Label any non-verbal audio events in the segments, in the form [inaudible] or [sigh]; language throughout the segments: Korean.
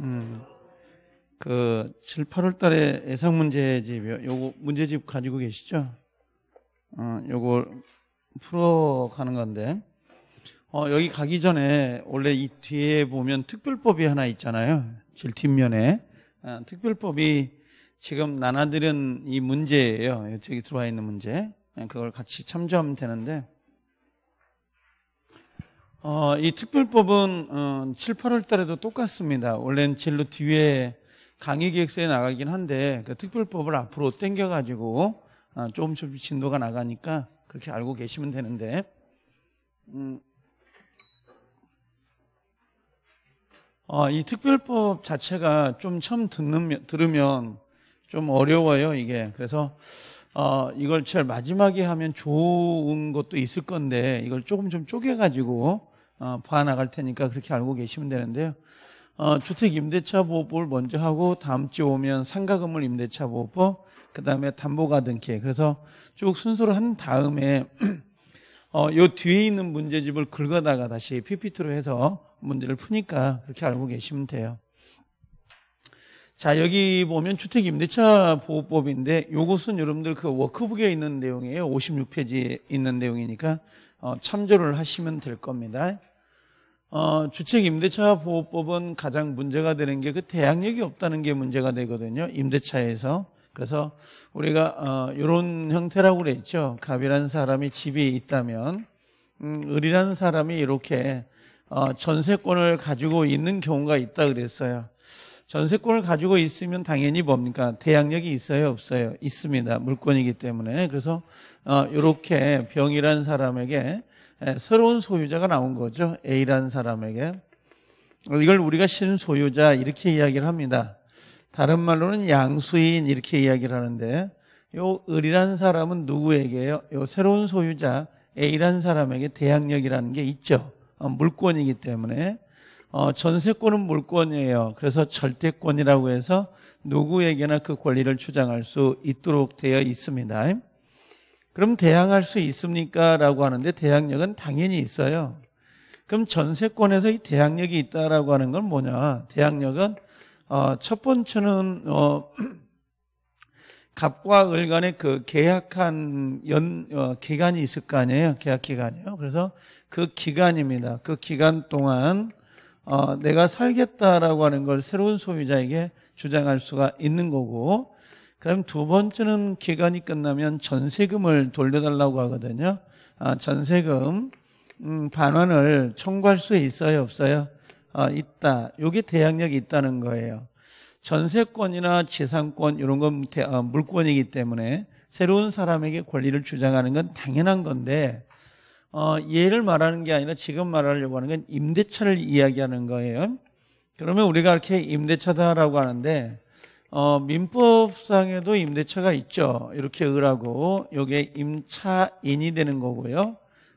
음, 그 7, 8월 달에 예상 문제집 요거 문제집 가지고 계시죠? 어, 요거 풀어 가는 건데. 어, 여기 가기 전에 원래 이 뒤에 보면 특별법이 하나 있잖아요. 질 뒷면에. 어, 아, 특별법이 지금 나눠들은 이 문제예요. 저기 들어와 있는 문제. 예, 그걸 같이 참조하면 되는데 어, 이 특별법은 7, 어, 8월 달에도 똑같습니다. 원래는 진로 뒤에 강의 기획서에 나가긴 한데 그 특별법을 앞으로 땡겨가지고 어, 조금씩 진도가 나가니까 그렇게 알고 계시면 되는데 음, 어, 이 특별법 자체가 좀 처음 듣는, 들으면 좀 어려워요 이게 그래서 어, 이걸 제일 마지막에 하면 좋은 것도 있을 건데 이걸 조금 좀 쪼개가지고 어, 봐나갈 테니까 그렇게 알고 계시면 되는데요. 어, 주택 임대차 보호법을 먼저 하고 다음 주에 오면 상가금을 임대차 보호법, 그 다음에 담보가 등기. 그래서 쭉순서를한 다음에 어, 요 뒤에 있는 문제집을 긁어다가 다시 PPT로 해서 문제를 푸니까 그렇게 알고 계시면 돼요. 자, 여기 보면 주택임대차 보호법인데 요것은 여러분들 그 워크북에 있는 내용이에요. 56페이지에 있는 내용이니까 어, 참조를 하시면 될 겁니다. 어, 주택 임대차 보호법은 가장 문제가 되는 게 그 대항력이 없다는 게 문제가 되거든요. 임대차에서. 그래서 우리가 어, 이런 형태라고 그랬죠. 갑이라는 사람이 집이 있다면 음, 을이라는 사람이 이렇게 어, 전세권을 가지고 있는 경우가 있다 그랬어요. 전세권을 가지고 있으면 당연히 뭡니까? 대항력이 있어요, 없어요? 있습니다. 물권이기 때문에. 그래서 어, 이렇게 병이라는 사람에게 예, 새로운 소유자가 나온 거죠. A라는 사람에게. 이걸 우리가 신소유자 이렇게 이야기를 합니다. 다른 말로는 양수인 이렇게 이야기를 하는데 요 을이라는 사람은 누구에게요? 요 새로운 소유자 A라는 사람에게 대항력이라는 게 있죠. 어, 물권이기 때문에 어, 전세권은 물권이에요. 그래서 절대권이라고 해서 누구에게나 그 권리를 주장할 수 있도록 되어 있습니다. 그럼 대항할 수 있습니까? 라고 하는데 대항력은 당연히 있어요. 그럼 전세권에서 이 대항력이 있다라고 하는 건 뭐냐? 대항력은 어, 첫 번째는 어, 갑과 을 간에 그 계약한 연 어, 기간이 있을 거 아니에요? 계약 기간이요. 그래서 그 기간입니다. 그 기간 동안 어, 내가 살겠다라고 하는 걸 새로운 소유자에게 주장할 수가 있는 거고 그럼 두 번째는 기간이 끝나면 전세금을 돌려달라고 하거든요. 아, 전세금 음, 반환을 청구할 수 있어요, 없어요? 아, 있다. 요게 대항력이 있다는 거예요. 전세권이나 재산권 이런 건 대, 아, 물권이기 때문에 새로운 사람에게 권리를 주장하는 건 당연한 건데 어, 얘를 말하는 게 아니라 지금 말하려고 하는 건 임대차를 이야기하는 거예요. 그러면 우리가 이렇게 임대차다라고 하는데 어, 민법상에도 임대차가 있죠. 이렇게 을하고 요게 임차인이 되는 거고요.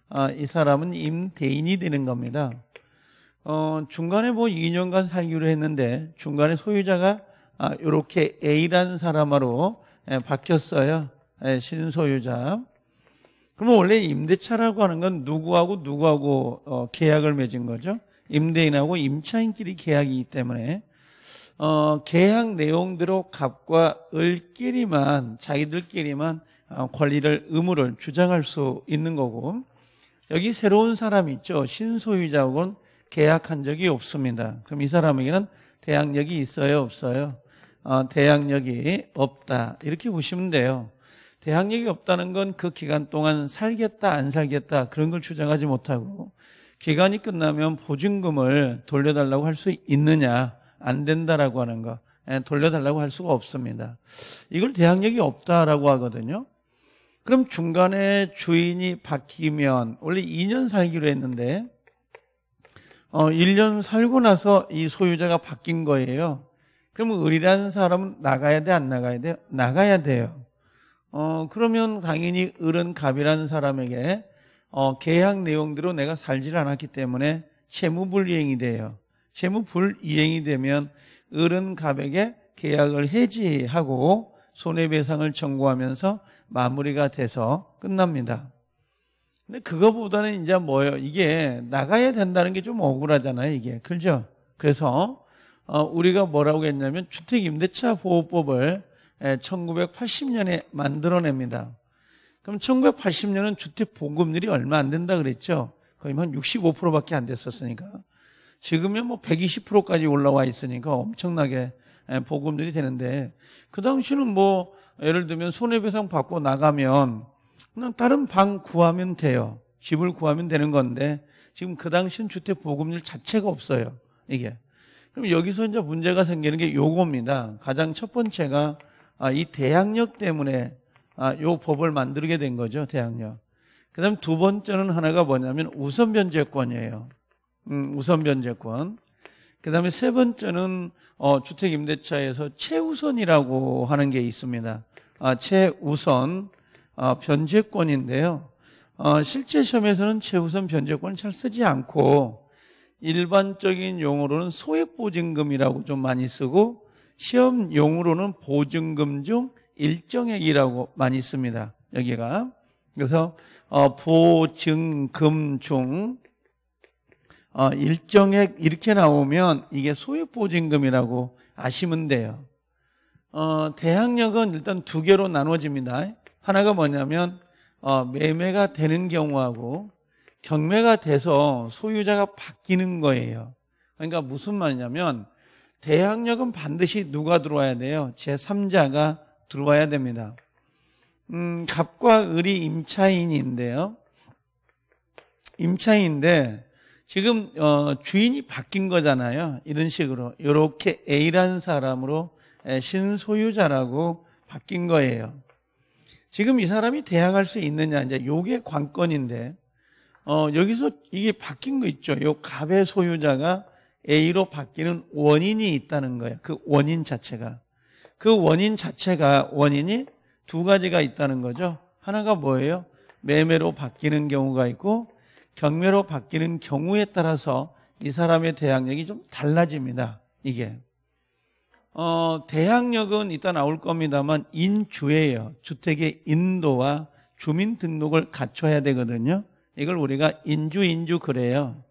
아, 이 사람은 임대인이 되는 겁니다. 어, 중간에 뭐 2년간 살기로 했는데 중간에 소유자가 아, 이렇게 A라는 사람으로 예, 바뀌었어요. 예, 신소유자. 그러면 원래 임대차라고 하는 건 누구하고 누구하고 어, 계약을 맺은 거죠. 임대인하고 임차인끼리 계약이기 때문에 어, 계약 내용대로 갑과 을끼리만 자기들끼리만 어, 권리를 의무를 주장할 수 있는 거고 여기 새로운 사람이 있죠. 신소유자 혹은 계약한 적이 없습니다. 그럼 이 사람에게는 대항력이 있어요, 없어요? 어, 대항력이 없다. 이렇게 보시면 돼요. 대항력이 없다는 건 그 기간 동안 살겠다, 안 살겠다 그런 걸 주장하지 못하고 기간이 끝나면 보증금을 돌려달라고 할 수 있느냐 안 된다라고 하는 거 예, 돌려달라고 할 수가 없습니다. 이걸 대항력이 없다라고 하거든요. 그럼 중간에 주인이 바뀌면 원래 2년 살기로 했는데 어, 1년 살고 나서 이 소유자가 바뀐 거예요. 그러면 을이라는 사람은 나가야 돼, 안 나가야 돼? 요 나가야 돼요. 어, 그러면 당연히 을은 갑이라는 사람에게 어, 계약 내용대로 내가 살지를 않았기 때문에 채무불이행이 돼요. 채무 불이행이 되면 을은 갑에게 계약을 해지하고 손해배상을 청구하면서 마무리가 돼서 끝납니다. 근데 그거보다는 이제 뭐예요? 이게 나가야 된다는 게 좀 억울하잖아요, 이게. 그죠? 그래서 어, 우리가 뭐라고 했냐면 주택임대차 보호법을 1980년에 예, 만들어냅니다. 그럼 1980년은 주택 보급률이 얼마 안 된다 그랬죠? 거의 한 65%밖에 안 됐었으니까. 지금은 뭐 120%까지 올라와 있으니까 엄청나게 예, 보급률이 되는데 그 당시는 뭐 예를 들면 손해배상 받고 나가면 그냥 다른 방 구하면 돼요. 집을 구하면 되는 건데 지금 그 당시는 주택 보급률 자체가 없어요. 이게. 그럼 여기서 이제 문제가 생기는 게 요겁니다. 가장 첫 번째가 아, 이 대항력 때문에 아, 요 법을 만들게 된 거죠. 대항력. 그 다음 두 번째는 하나가 뭐냐면 우선 변제권이에요. 음, 우선 변제권. 그 다음에 세 번째는 어, 주택임대차에서 최우선이라고 하는 게 있습니다. 아, 최우선 아, 변제권인데요. 어, 실제 시험에서는 최우선 변제권을 잘 쓰지 않고 일반적인 용어로는 소액보증금이라고 좀 많이 쓰고 시험 용으로는 보증금 중 일정액이라고 많이 씁니다. 여기가. 그래서 어, 보증금 중 어, 일정액 이렇게 나오면 이게 소액보증금이라고 아시면 돼요. 어, 대항력은 일단 두 개로 나눠집니다. 하나가 뭐냐면 어, 매매가 되는 경우하고 경매가 돼서 소유자가 바뀌는 거예요. 그러니까 무슨 말이냐면 대항력은 반드시 누가 들어와야 돼요? 제3자가 들어와야 됩니다. 음, 갑과 을이 임차인인데요. 임차인인데 지금 어, 주인이 바뀐 거잖아요. 이런 식으로 이렇게 A라는 사람으로 신소유자라고 바뀐 거예요. 지금 이 사람이 대항할 수 있느냐 이제 요게 관건인데 어, 여기서 이게 바뀐 거 있죠. 요 갑의 소유자가 A로 바뀌는 원인이 있다는 거예요. 그 원인 자체가 그 원인 자체가 원인이 두 가지가 있다는 거죠. 하나가 뭐예요? 매매로 바뀌는 경우가 있고 경매로 바뀌는 경우에 따라서 이 사람의 대항력이 좀 달라집니다. 이게. 어, 대항력은 이따 나올 겁니다만 인주예요. 주택의 인도와 주민등록을 갖춰야 되거든요. 이걸 우리가 인주, 인주 그래요.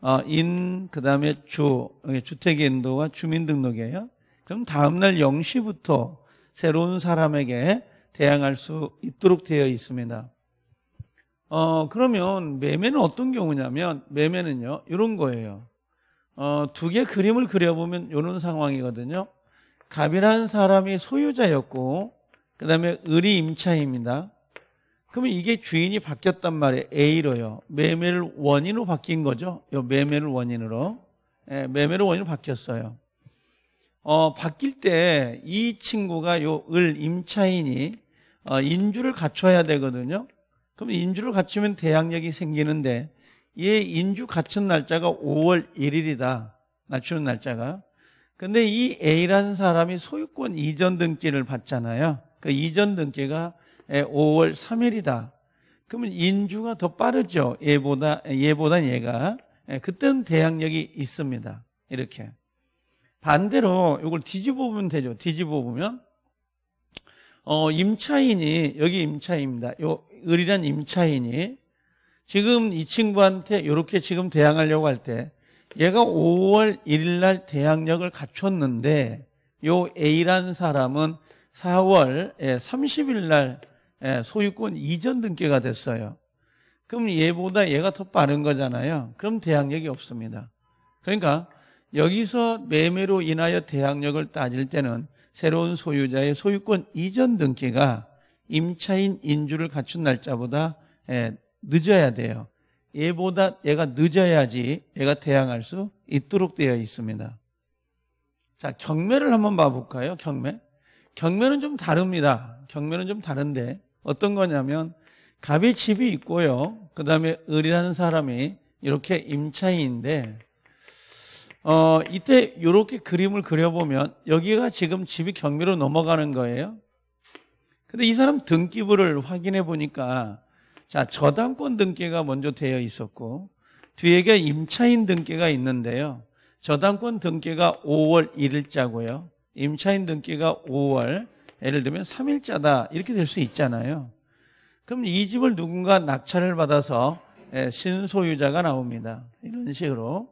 어, 인, 그 다음에 주, 주택의 인도와 주민등록이에요. 그럼 다음날 0시부터 새로운 사람에게 대항할 수 있도록 되어 있습니다. 어, 그러면 매매는 어떤 경우냐면 매매는요. 이런 거예요. 어, 두 개 그림을 그려보면 이런 상황이거든요. 갑이라는 사람이 소유자였고 그다음에 을이 임차입니다. 그러면 이게 주인이 바뀌었단 말이에요. A로요. 매매를 원인으로 바뀐 거죠. 요 매매를 원인으로. 예, 매매를 원인으로 바뀌었어요. 어, 바뀔 때 이 친구가 요 을 임차인이 어, 인주를 갖춰야 되거든요. 그럼 인주를 갖추면 대항력이 생기는데 얘 인주 갖춘 날짜가 5월 1일이다. 낮추는 날짜가. 근데 이 A라는 사람이 소유권 이전 등기를 받잖아요. 그 이전 등기가 5월 예, 3일이다. 그러면 인주가 더 빠르죠. 얘보다 얘보다 얘가. 예, 그때는 대항력이 있습니다. 이렇게. 반대로 이걸 뒤집어 보면 되죠. 뒤집어 보면 어, 임차인이 여기 임차입니다. 요 을이란 임차인이 지금 이 친구한테 이렇게 지금 대항하려고 할 때 얘가 5월 1일 날 대항력을 갖췄는데 요 A란 사람은 4월 30일 날 소유권 이전 등기가 됐어요. 그럼 얘보다 얘가 더 빠른 거잖아요. 그럼 대항력이 없습니다. 그러니까 여기서 매매로 인하여 대항력을 따질 때는 새로운 소유자의 소유권 이전 등기가 임차인 인주를 갖춘 날짜보다 예, 늦어야 돼요. 얘보다 얘가 늦어야지 얘가 대항할 수 있도록 되어 있습니다. 자, 경매를 한번 봐볼까요? 경매. 경매는 좀 다릅니다. 경매는 좀 다른데 어떤 거냐면 갑의 집이 있고요. 그 다음에 을이라는 사람이 이렇게 임차인인데 어, 이때 이렇게 그림을 그려보면 여기가 지금 집이 경매로 넘어가는 거예요. 근데 이 사람 등기부를 확인해 보니까 자, 저당권 등기가 먼저 되어 있었고 뒤에가 임차인 등기가 있는데요. 저당권 등기가 5월 1일자고요. 임차인 등기가 5월 예를 들면 3일자다 이렇게 될 수 있잖아요. 그럼 이 집을 누군가 낙찰을 받아서 예, 신소유자가 나옵니다. 이런 식으로.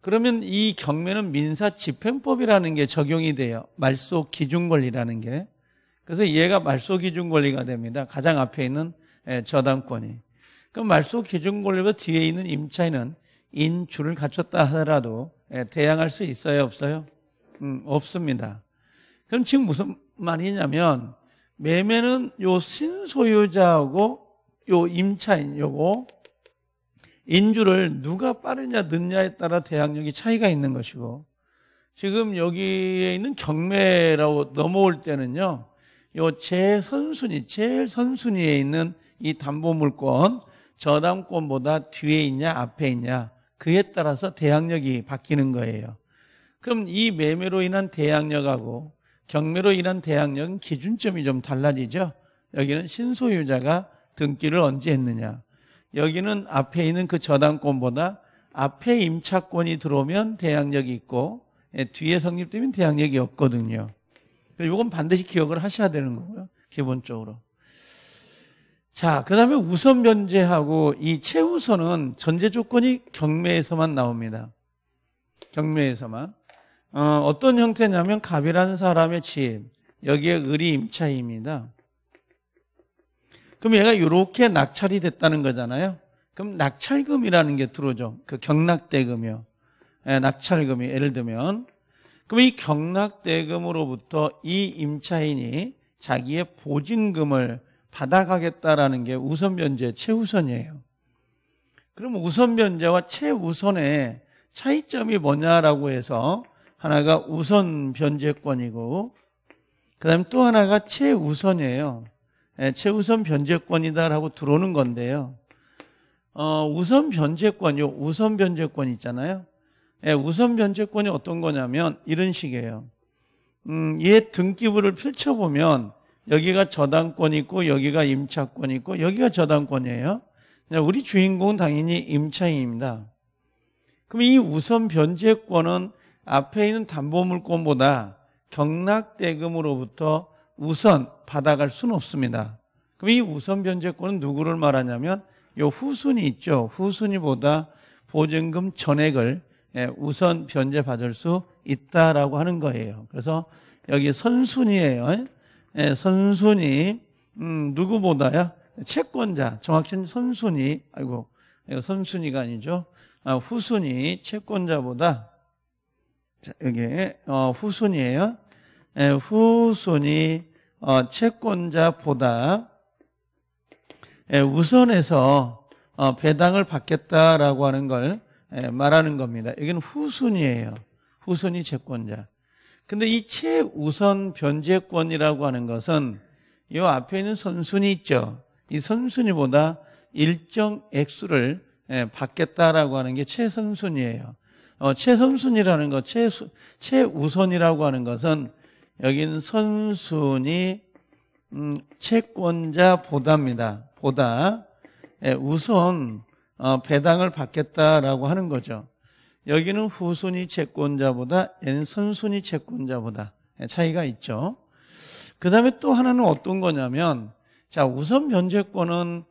그러면 이 경매는 민사 집행법이라는 게 적용이 돼요. 말소 기준 권리라는 게. 그래서 얘가 말소 기준 권리가 됩니다. 가장 앞에 있는 예, 저당권이. 그럼 말소 기준 권리보다 뒤에 있는 임차인은 인주를 갖췄다 하더라도 예, 대항할 수 있어요, 없어요? 음, 없습니다. 그럼 지금 무슨 말이냐면 매매는 요 신소유자하고 요 임차인 요거 인주를 누가 빠르냐 늦냐에 따라 대항력이 차이가 있는 것이고 지금 여기에 있는 경매라고 넘어올 때는요 요 제선순위, 제일 선순위에 있는 이 담보물권, 저당권보다 뒤에 있냐, 앞에 있냐, 그에 따라서 대항력이 바뀌는 거예요. 그럼 이 매매로 인한 대항력하고 경매로 인한 대항력은 기준점이 좀 달라지죠. 여기는 신소유자가 등기를 언제 했느냐. 여기는 앞에 있는 그 저당권보다 앞에 임차권이 들어오면 대항력이 있고 예, 뒤에 성립되면 대항력이 없거든요. 이건 반드시 기억을 하셔야 되는 거고요. 기본적으로. 자, 그 다음에 우선 변제하고 이 최우선은 전제 조건이 경매에서만 나옵니다. 경매에서만. 어, 떤 형태냐면 갑이라는 사람의 집, 여기에 을이 임차입니다. 그럼 얘가 이렇게 낙찰이 됐다는 거잖아요. 그럼 낙찰금이라는 게 들어오죠. 그 경락대금이요. 예, 낙찰금이 예를 들면 그럼 이 경락대금으로부터 이 임차인이 자기의 보증금을 받아가겠다라는 게 우선 변제 최우선이에요. 그럼 우선 변제와 최우선의 차이점이 뭐냐라고 해서 하나가 우선 변제권이고 그다음에 또 하나가 최우선이에요. 네, 예, 최우선 변제권이다라고 들어오는 건데요. 어, 우선 변제권요. 이 우선 변제권 있잖아요. 예, 우선 변제권이 어떤 거냐면 이런 식이에요. 음, 얘 등기부를 펼쳐보면 여기가 저당권 있고 여기가 임차권 있고 여기가 저당권이에요. 우리 주인공은 당연히 임차인입니다. 그럼 이 우선 변제권은 앞에 있는 담보물권보다 경락대금으로부터 우선 받아갈 수는 없습니다. 그럼 이 우선 변제권은 누구를 말하냐면 요 후순위 있죠. 후순위보다 보증금 전액을 예, 우선 변제받을 수 있다라고 하는 거예요. 그래서 여기 선순위예요. 예, 선순위 음, 누구보다야 채권자 정확히는 선순위 아이고 선순위가 아니죠. 아, 후순위 채권자보다 자, 여기 어, 후순위예요. 에, 예, 후순위 어, 채권자보다 에, 우선해서 어, 배당을 받겠다라고 하는 걸 예, 말하는 겁니다. 여기는 후순위예요. 후순위 채권자. 근데 이 최우선 변제권이라고 하는 것은 이 앞에 있는 선순위 있죠. 이 선순위보다 일정 액수를 예, 받겠다라고 하는 게 최선순위예요. 어, 최선순위라는 것, 최 최우선이라고 하는 것은 여기는 선순위 음, 채권자 보다입니다. 보다 예, 우선 어, 배당을 받겠다라고 하는 거죠. 여기는 후순위 채권자보다 얘는 선순위 채권자보다 차이가 있죠. 그 다음에 또 하나는 어떤 거냐면 자 우선 변제권은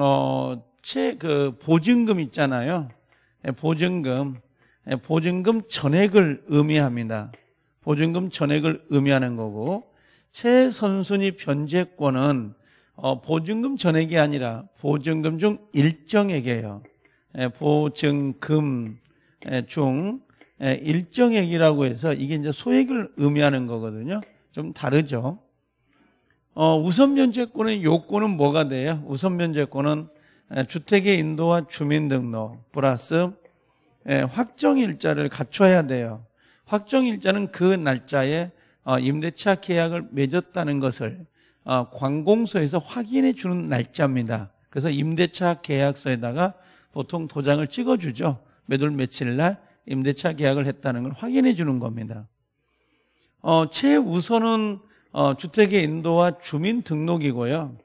어 채 그 보증금 있잖아요. 예, 보증금 예, 보증금 전액을 의미합니다. 보증금 전액을 의미하는 거고 최선순위 변제권은 어, 보증금 전액이 아니라 보증금 중 일정액이에요. 에, 보증금 에, 중 에, 일정액이라고 해서 이게 이제 소액을 의미하는 거거든요. 좀 다르죠. 어, 우선 면제권의 요건은 뭐가 돼요? 우선 면제권은 주택의 인도와 주민등록 플러스 확정일자를 갖춰야 돼요. 확정일자는 그 날짜에 어, 임대차 계약을 맺었다는 것을 어, 관공서에서 확인해 주는 날짜입니다. 그래서 임대차 계약서에다가 보통 도장을 찍어주죠. 매월 며칠 날 임대차 계약을 했다는 걸 확인해 주는 겁니다. 어, 최우선은 어, 주택의 인도와 주민 등록이고요.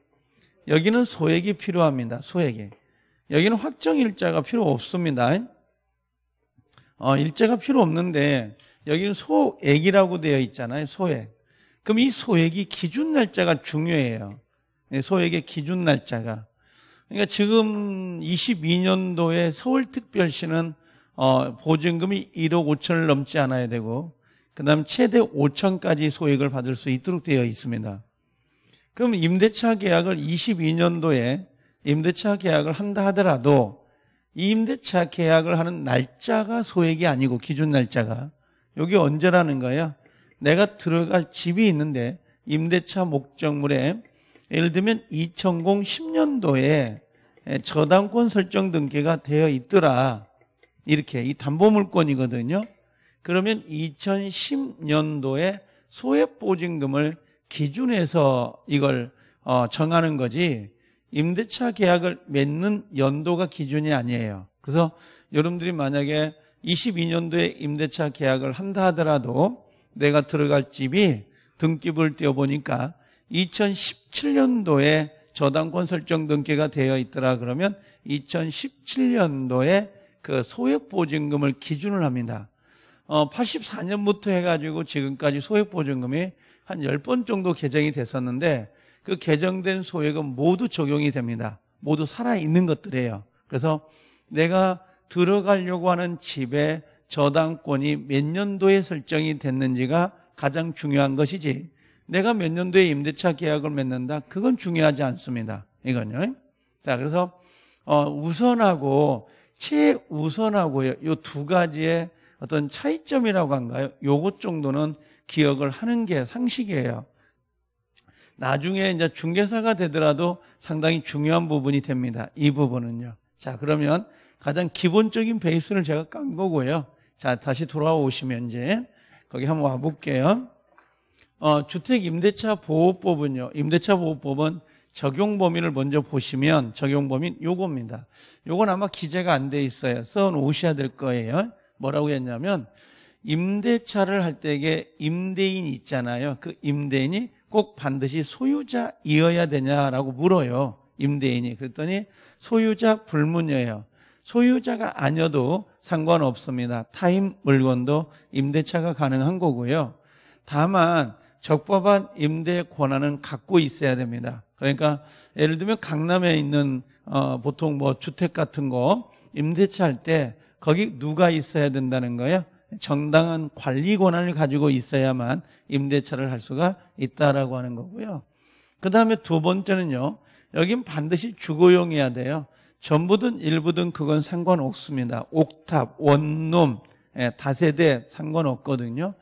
여기는 소액이 필요합니다. 소액이. 여기는 확정 일자가 필요 없습니다. 어, 일자가 필요 없는데 여기는 소액이라고 되어 있잖아요. 소액. 그럼 이 소액이 기준 날짜가 중요해요. 예, 소액의 기준 날짜가. 그러니까 지금 22년도에 서울특별시는 어, 보증금이 1억 5천을 넘지 않아야 되고 그다음 최대 5천까지 소액을 받을 수 있도록 되어 있습니다. 그럼 임대차 계약을 22년도에 임대차 계약을 한다 하더라도 임대차 계약을 하는 날짜가 소액이 아니고 기준 날짜가 여기 언제라는 거예요? 내가 들어갈 집이 있는데 임대차 목적물에 예를 들면 2010년도에 저당권 설정 등기가 되어 있더라. 이렇게 이 담보물권이거든요. 그러면 2010년도에 소액보증금을 기준에서 이걸 어, 정하는 거지 임대차 계약을 맺는 연도가 기준이 아니에요. 그래서 여러분들이 만약에 22년도에 임대차 계약을 한다 하더라도 내가 들어갈 집이 등기부를 띄워보니까 2017년도에 저당권 설정 등기가 되어 있더라 그러면 2017년도에 그 소액보증금을 기준을 합니다. 어, 84년부터 해가지고 지금까지 소액보증금이 한 10번 정도 개정이 됐었는데 그 개정된 소액은 모두 적용이 됩니다. 모두 살아있는 것들이에요. 그래서 내가 들어가려고 하는 집에 저당권이 몇 년도에 설정이 됐는지가 가장 중요한 것이지 내가 몇 년도에 임대차 계약을 맺는다 그건 중요하지 않습니다 이건요 자 그래서 어, 우선하고 최우선하고 요두 가지의 어떤 차이점이라고 한가요 요것 정도는 기억을 하는 게 상식이에요 나중에 이제 중개사가 되더라도 상당히 중요한 부분이 됩니다 이 부분은요 자 그러면 가장 기본적인 베이스를 제가 깐 거고요 자, 다시 돌아오시면 이제 거기 한번 와볼게요. 어, 주택 임대차 보호법은요. 임대차 보호법은 적용 범위를 먼저 보시면 적용 범위는 요겁니다. 요건 아마 기재가 안 돼 있어요. 써 놓으셔야 될 거예요. 뭐라고 했냐면 임대차를 할 때에 임대인이 있잖아요. 그 임대인이 꼭 반드시 소유자이어야 되냐라고 물어요. 임대인이. 그랬더니 소유자 불문이에요. 소유자가 아니어도 상관없습니다. 타임 물건도 임대차가 가능한 거고요. 다만 적법한 임대 권한은 갖고 있어야 됩니다. 그러니까 예를 들면 강남에 있는 어, 보통 뭐 주택 같은 거 임대차 할 때 거기 누가 있어야 된다는 거예요? 정당한 관리 권한을 가지고 있어야만 임대차를 할 수가 있다라고 하는 거고요. 그 다음에 두 번째는요. 여긴 반드시 주거용이어야 돼요. 전부든 일부든 그건 상관없습니다. 옥탑, 원룸, 예, 다세대 상관없거든요.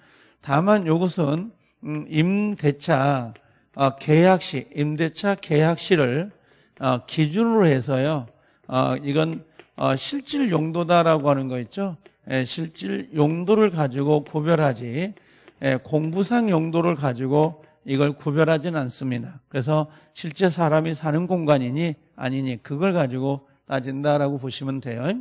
다만 이것은 음, 임대차 어, 계약시, 임대차 계약시를 어, 기준으로 해서요. 어, 이건 실질 용도다라고 하는 거 있죠. 예, 실질 용도를 가지고 구별하지 예, 공부상 용도를 가지고 이걸 구별하진 않습니다. 그래서 실제 사람이 사는 공간이니 아니니 그걸 가지고 따진다라고 보시면 돼요.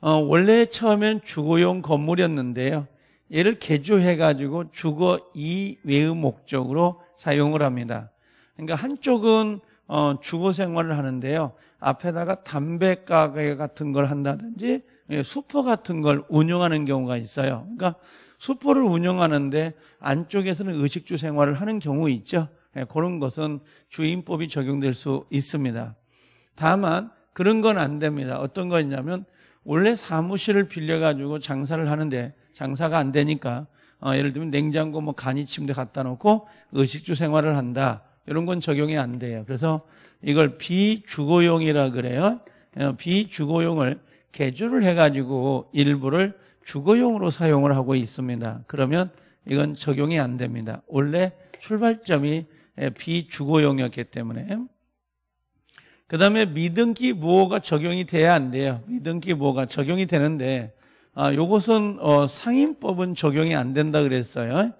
어, 원래 처음엔 주거용 건물이었는데요. 얘를 개조해가지고 주거 이외의 목적으로 사용을 합니다. 그러니까 한쪽은 어, 주거 생활을 하는데요. 앞에다가 담배 가게 같은 걸 한다든지 예, 수퍼 같은 걸 운영하는 경우가 있어요. 그러니까 수포를 운영하는데 안쪽에서는 의식주 생활을 하는 경우 있죠. 예, 그런 것은 주인법이 적용될 수 있습니다. 다만 그런 건 안 됩니다. 어떤 거 있냐면 원래 사무실을 빌려가지고 장사를 하는데 장사가 안 되니까 어, 예를 들면 냉장고 뭐 간이 침대 갖다 놓고 의식주 생활을 한다. 이런 건 적용이 안 돼요. 그래서 이걸 비주거용이라 그래요. 어, 비주거용을 개조를 해가지고 일부를 주거용으로 사용을 하고 있습니다. 그러면 이건 적용이 안 됩니다. 원래 출발점이 예, 비주거용이었기 때문에 그 다음에 미등기 무호가 적용이 돼야 안 돼요. 미등기 무호가 적용이 되는데 아, 요것은 어, 상임법은 적용이 안 된다 그랬어요.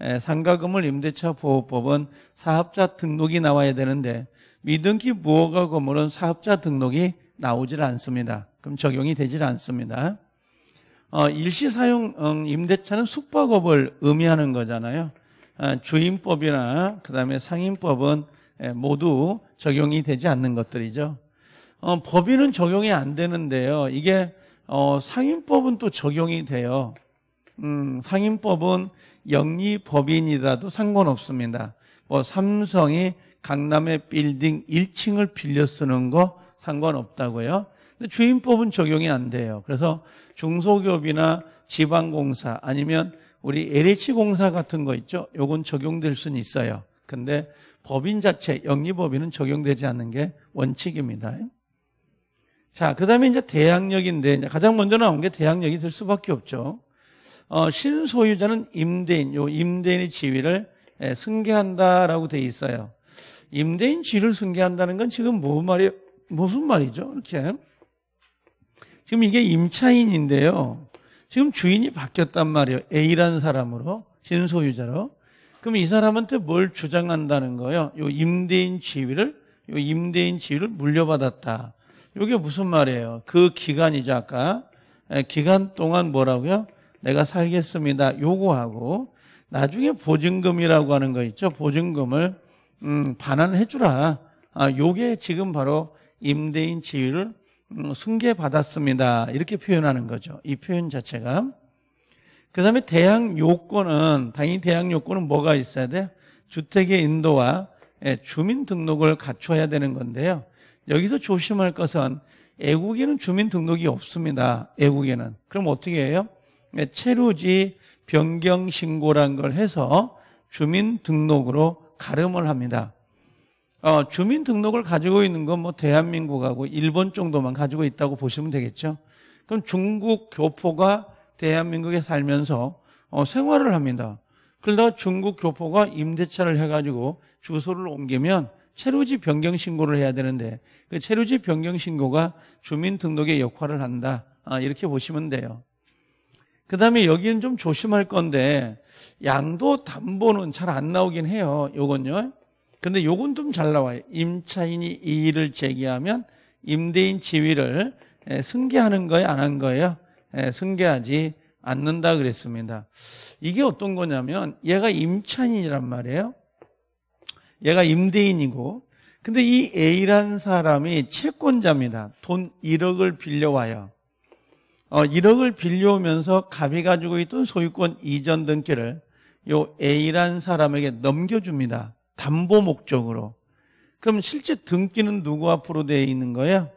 에, 예, 상가금을 임대차 보호법은 사업자 등록이 나와야 되는데 미등기 무호가 건물은 사업자 등록이 나오질 않습니다. 그럼 적용이 되질 않습니다. 어, 일시사용 임대차는 숙박업을 의미하는 거잖아요. 어, 주임법이나 그다음에 상임법은 예, 모두 적용이 되지 않는 것들이죠. 어, 법인은 적용이 안 되는데요. 이게 상임법은 또 적용이 돼요. 음, 상임법은 영리법인이라도 상관없습니다. 뭐 삼성이 강남의 빌딩 1층을 빌려 쓰는 거 상관없다고요. 근데 주임법은 적용이 안 돼요. 그래서 중소기업이나 지방공사 아니면 우리 LH공사 같은 거 있죠. 요건 적용될 수는 있어요. 근데 법인 자체, 영리법인은 적용되지 않는 게 원칙입니다. 자, 그 다음에 이제 대항력인데, 가장 먼저 나온 게 대항력이 될 수밖에 없죠. 어, 신소유자는 임대인, 요 임대인의 지위를 예, 승계한다라고 돼 있어요. 임대인 지위를 승계한다는 건 지금 무슨 뭐 말이, 무슨 말이죠? 이렇게. 지금 이게 임차인인데요. 지금 주인이 바뀌었단 말이에요. A라는 사람으로, 신소유자로. 그럼 이 사람한테 뭘 주장한다는 거예요? 요 임대인 지위를, 요 임대인 지위를 물려받았다. 이게 무슨 말이에요? 그 기간이죠, 아까. 예, 기간 동안 뭐라고요? 내가 살겠습니다. 요구하고, 나중에 보증금이라고 하는 거 있죠? 보증금을, 음, 반환해 주라. 아, 요게 지금 바로 임대인 지위를 음, 승계받았습니다. 이렇게 표현하는 거죠. 이 표현 자체가. 그 다음에 대항 요건은, 당연히 대항 요건은 뭐가 있어야 돼요? 주택의 인도와 예, 주민등록을 갖춰야 되는 건데요. 여기서 조심할 것은 애국에는 주민등록이 없습니다. 애국에는. 그럼 어떻게 해요? 예, 체류지 변경신고란 걸 해서 주민등록으로 가름을 합니다. 어, 주민등록을 가지고 있는 건 뭐 대한민국하고 일본 정도만 가지고 있다고 보시면 되겠죠. 그럼 중국 교포가 대한민국에 살면서 어, 생활을 합니다. 그러다 중국 교포가 임대차를 해가지고 주소를 옮기면 체류지 변경 신고를 해야 되는데 그 체류지 변경 신고가 주민등록의 역할을 한다. 아, 이렇게 보시면 돼요. 그 다음에 여기는 좀 조심할 건데 양도 담보는 잘 안 나오긴 해요. 요건요. 근데 요건 좀 잘 나와요. 임차인이 이의를 제기하면 임대인 지위를 승계하는 거예요, 안 한 거예요? 승계하지 않는다 그랬습니다. 이게 어떤 거냐면 얘가 임차인이란 말이에요. 얘가 임대인이고 근데 이 A란 사람이 채권자입니다. 돈 1억을 빌려와요. 어, 1억을 빌려오면서 갑이 가지고 있던 소유권 이전 등기를 요 A란 사람에게 넘겨줍니다. 담보 목적으로. 그럼 실제 등기는 누구 앞으로 되어 있는 거예요?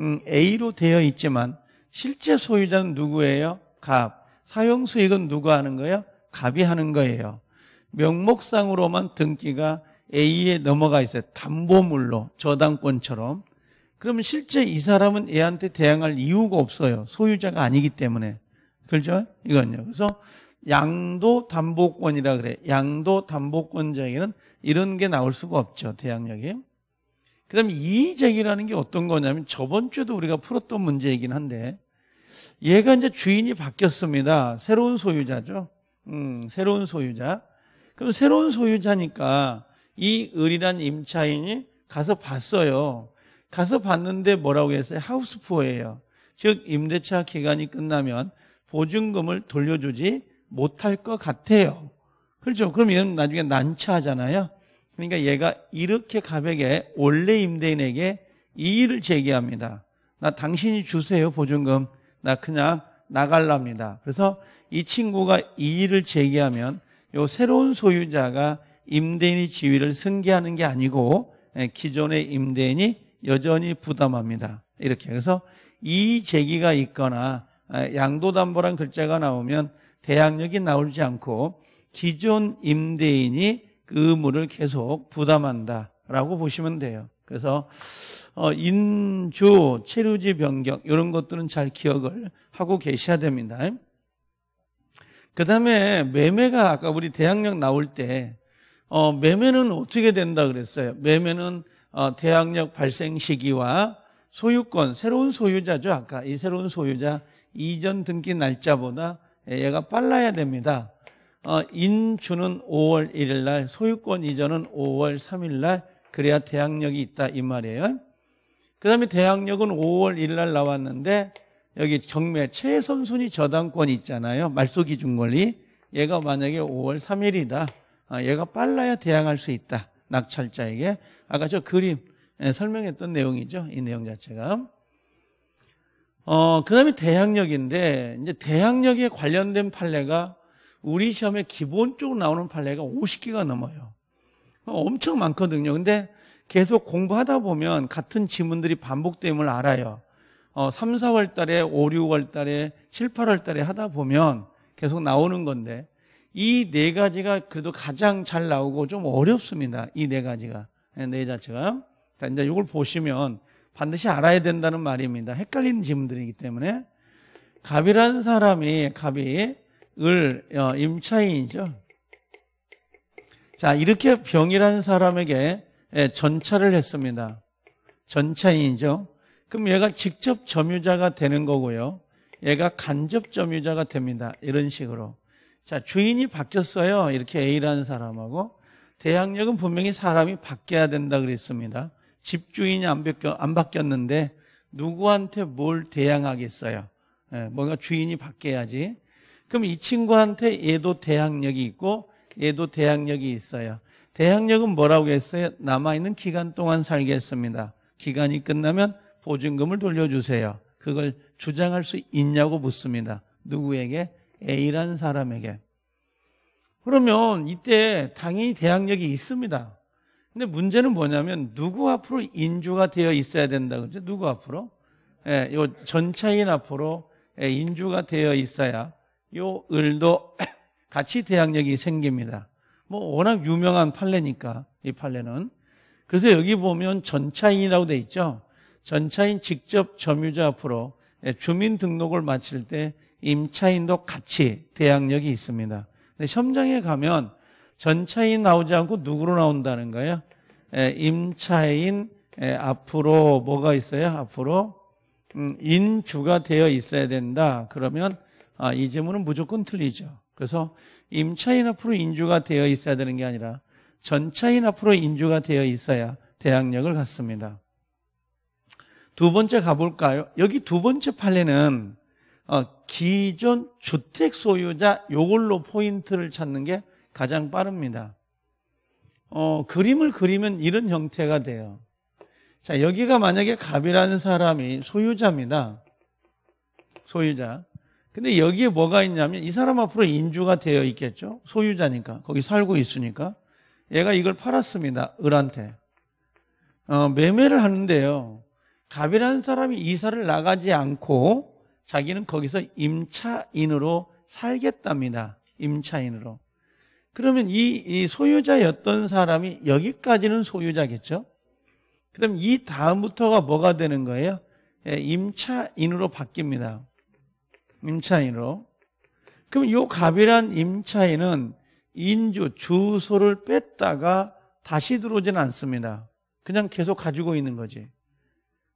음, A로 되어 있지만 실제 소유자는 누구예요? 갑. 사용 수익은 누구 하는 거예요? 갑이 하는 거예요. 명목상으로만 등기가 A에 넘어가 있어요. 담보물로 저당권처럼. 그러면 실제 이 사람은 얘한테 대항할 이유가 없어요. 소유자가 아니기 때문에. 그렇죠? 이건요. 그래서 양도 담보권이라 그래. 양도 담보권자에게는 이런 게 나올 수가 없죠. 대항력이. 그 다음에 이의쟁이라는게 어떤 거냐면 저번 주에도 우리가 풀었던 문제이긴 한데 얘가 이제 주인이 바뀌었습니다. 새로운 소유자죠. 음, 새로운 소유자. 그럼 새로운 소유자니까 이 을이란 임차인이 가서 봤어요. 가서 봤는데 뭐라고 했어요? 하우스푸어예요. 즉 임대차 기간이 끝나면 보증금을 돌려주지 못할 것 같아요. 그렇죠? 그럼 얘는 나중에 난처하잖아요. 그러니까 얘가 이렇게 가볍게 원래 임대인에게 이의를 제기합니다. 나 당신이 주세요 보증금. 나 그냥 나갈랍니다. 그래서 이 친구가 이의를 제기하면 요 새로운 소유자가 임대인이 지위를 승계하는 게 아니고 예, 기존의 임대인이 여전히 부담합니다. 이렇게 그래서 이 제기가 있거나 아, 양도담보란 글자가 나오면 대항력이 나오지 않고 기존 임대인이 그 의무를 계속 부담한다라고 보시면 돼요. 그래서 어, 인조 체류지 변경 이런 것들은 잘 기억을 하고 계셔야 됩니다. 그 다음에 매매가 아까 우리 대항력 나올 때 어, 매매는 어떻게 된다 그랬어요. 매매는 어, 대항력 발생 시기와 소유권 새로운 소유자죠. 아까 이 새로운 소유자 이전 등기 날짜보다 예, 얘가 빨라야 됩니다. 어, 인주는 5월 1일 날, 소유권 이전은 5월 3일 날, 그래야 대항력이 있다 이 말이에요. 그 다음에 대항력은 5월 1일 날 나왔는데 여기 경매 최선순위 저당권 있잖아요. 말소기준 권리. 얘가 만약에 5월 3일이다. 아, 얘가 빨라야 대항할 수 있다. 낙찰자에게. 아까 저 그림 예, 설명했던 내용이죠. 이 내용 자체가. 어, 그 다음에 대항력인데, 이제 대항력에 관련된 판례가 우리 시험에 기본적으로 나오는 판례가 50개가 넘어요. 엄청 많거든요. 근데 계속 공부하다 보면 같은 지문들이 반복됨을 알아요. 어, 3, 4월 달에, 5, 6월 달에, 7, 8월 달에 하다 보면 계속 나오는 건데, 이 네 가지가 그래도 가장 잘 나오고 좀 어렵습니다. 이 네 가지가. 네, 네 자체가. 자, 이제 이걸 보시면 반드시 알아야 된다는 말입니다. 헷갈리는 질문들이기 때문에 갑이라는 사람이 갑이 을 어, 임차인이죠. 자 이렇게 병이라는 사람에게 예, 전차를 했습니다. 전차인이죠. 그럼 얘가 직접 점유자가 되는 거고요. 얘가 간접 점유자가 됩니다. 이런 식으로. 자 주인이 바뀌었어요. 이렇게 A라는 사람하고 대항력은 분명히 사람이 바뀌어야 된다 그랬습니다. 집주인이 안, 바뀌, 안 바뀌었는데 누구한테 뭘 대항하겠어요? 예, 뭔가 주인이 바뀌어야지. 그럼 이 친구한테 얘도 대항력이 있고 얘도 대항력이 있어요. 대항력은 뭐라고 했어요? 남아있는 기간 동안 살겠습니다 기간이 끝나면 보증금을 돌려주세요. 그걸 주장할 수 있냐고 묻습니다. 누구에게? A라는 사람에게. 그러면 이때 당연히 대항력이 있습니다. 근데 문제는 뭐냐면 누구 앞으로 인주가 되어 있어야 된다 그죠? 누구 앞으로? 예, 요 전차인 앞으로 예, 인주가 되어 있어야 요 을도 [coughs] 같이 대항력이 생깁니다. 뭐 워낙 유명한 판례니까 이 판례는 그래서 여기 보면 전차인이라고 돼 있죠. 전차인 직접 점유자 앞으로 예, 주민등록을 마칠 때 임차인도 같이 대항력이 있습니다. 근데 현장에 가면 전차인 나오지 않고 누구로 나온다는 거예요? 에, 임차인 에, 앞으로 뭐가 있어요? 앞으로 음, 인주가 되어 있어야 된다. 그러면 아, 이 질문은 무조건 틀리죠. 그래서 임차인 앞으로 인주가 되어 있어야 되는 게 아니라 전차인 앞으로 인주가 되어 있어야 대항력을 갖습니다. 두 번째 가볼까요? 여기 두 번째 판례는 어, 기존 주택 소유자 요걸로 포인트를 찾는 게 가장 빠릅니다. 어, 그림을 그리면 이런 형태가 돼요. 자, 여기가 만약에 갑이라는 사람이 소유자입니다. 소유자. 근데 여기에 뭐가 있냐면 이 사람 앞으로 인주가 되어 있겠죠. 소유자니까. 거기 살고 있으니까. 얘가 이걸 팔았습니다. 을한테. 어, 매매를 하는데요. 갑이라는 사람이 이사를 나가지 않고 자기는 거기서 임차인으로 살겠답니다. 임차인으로. 그러면 이, 이 소유자였던 사람이 여기까지는 소유자겠죠? 그 다음 이 다음부터가 뭐가 되는 거예요? 예, 임차인으로 바뀝니다. 임차인으로. 그럼 이 갑이란 임차인은 인주, 주소를 뺐다가 다시 들어오지는 않습니다. 그냥 계속 가지고 있는 거지.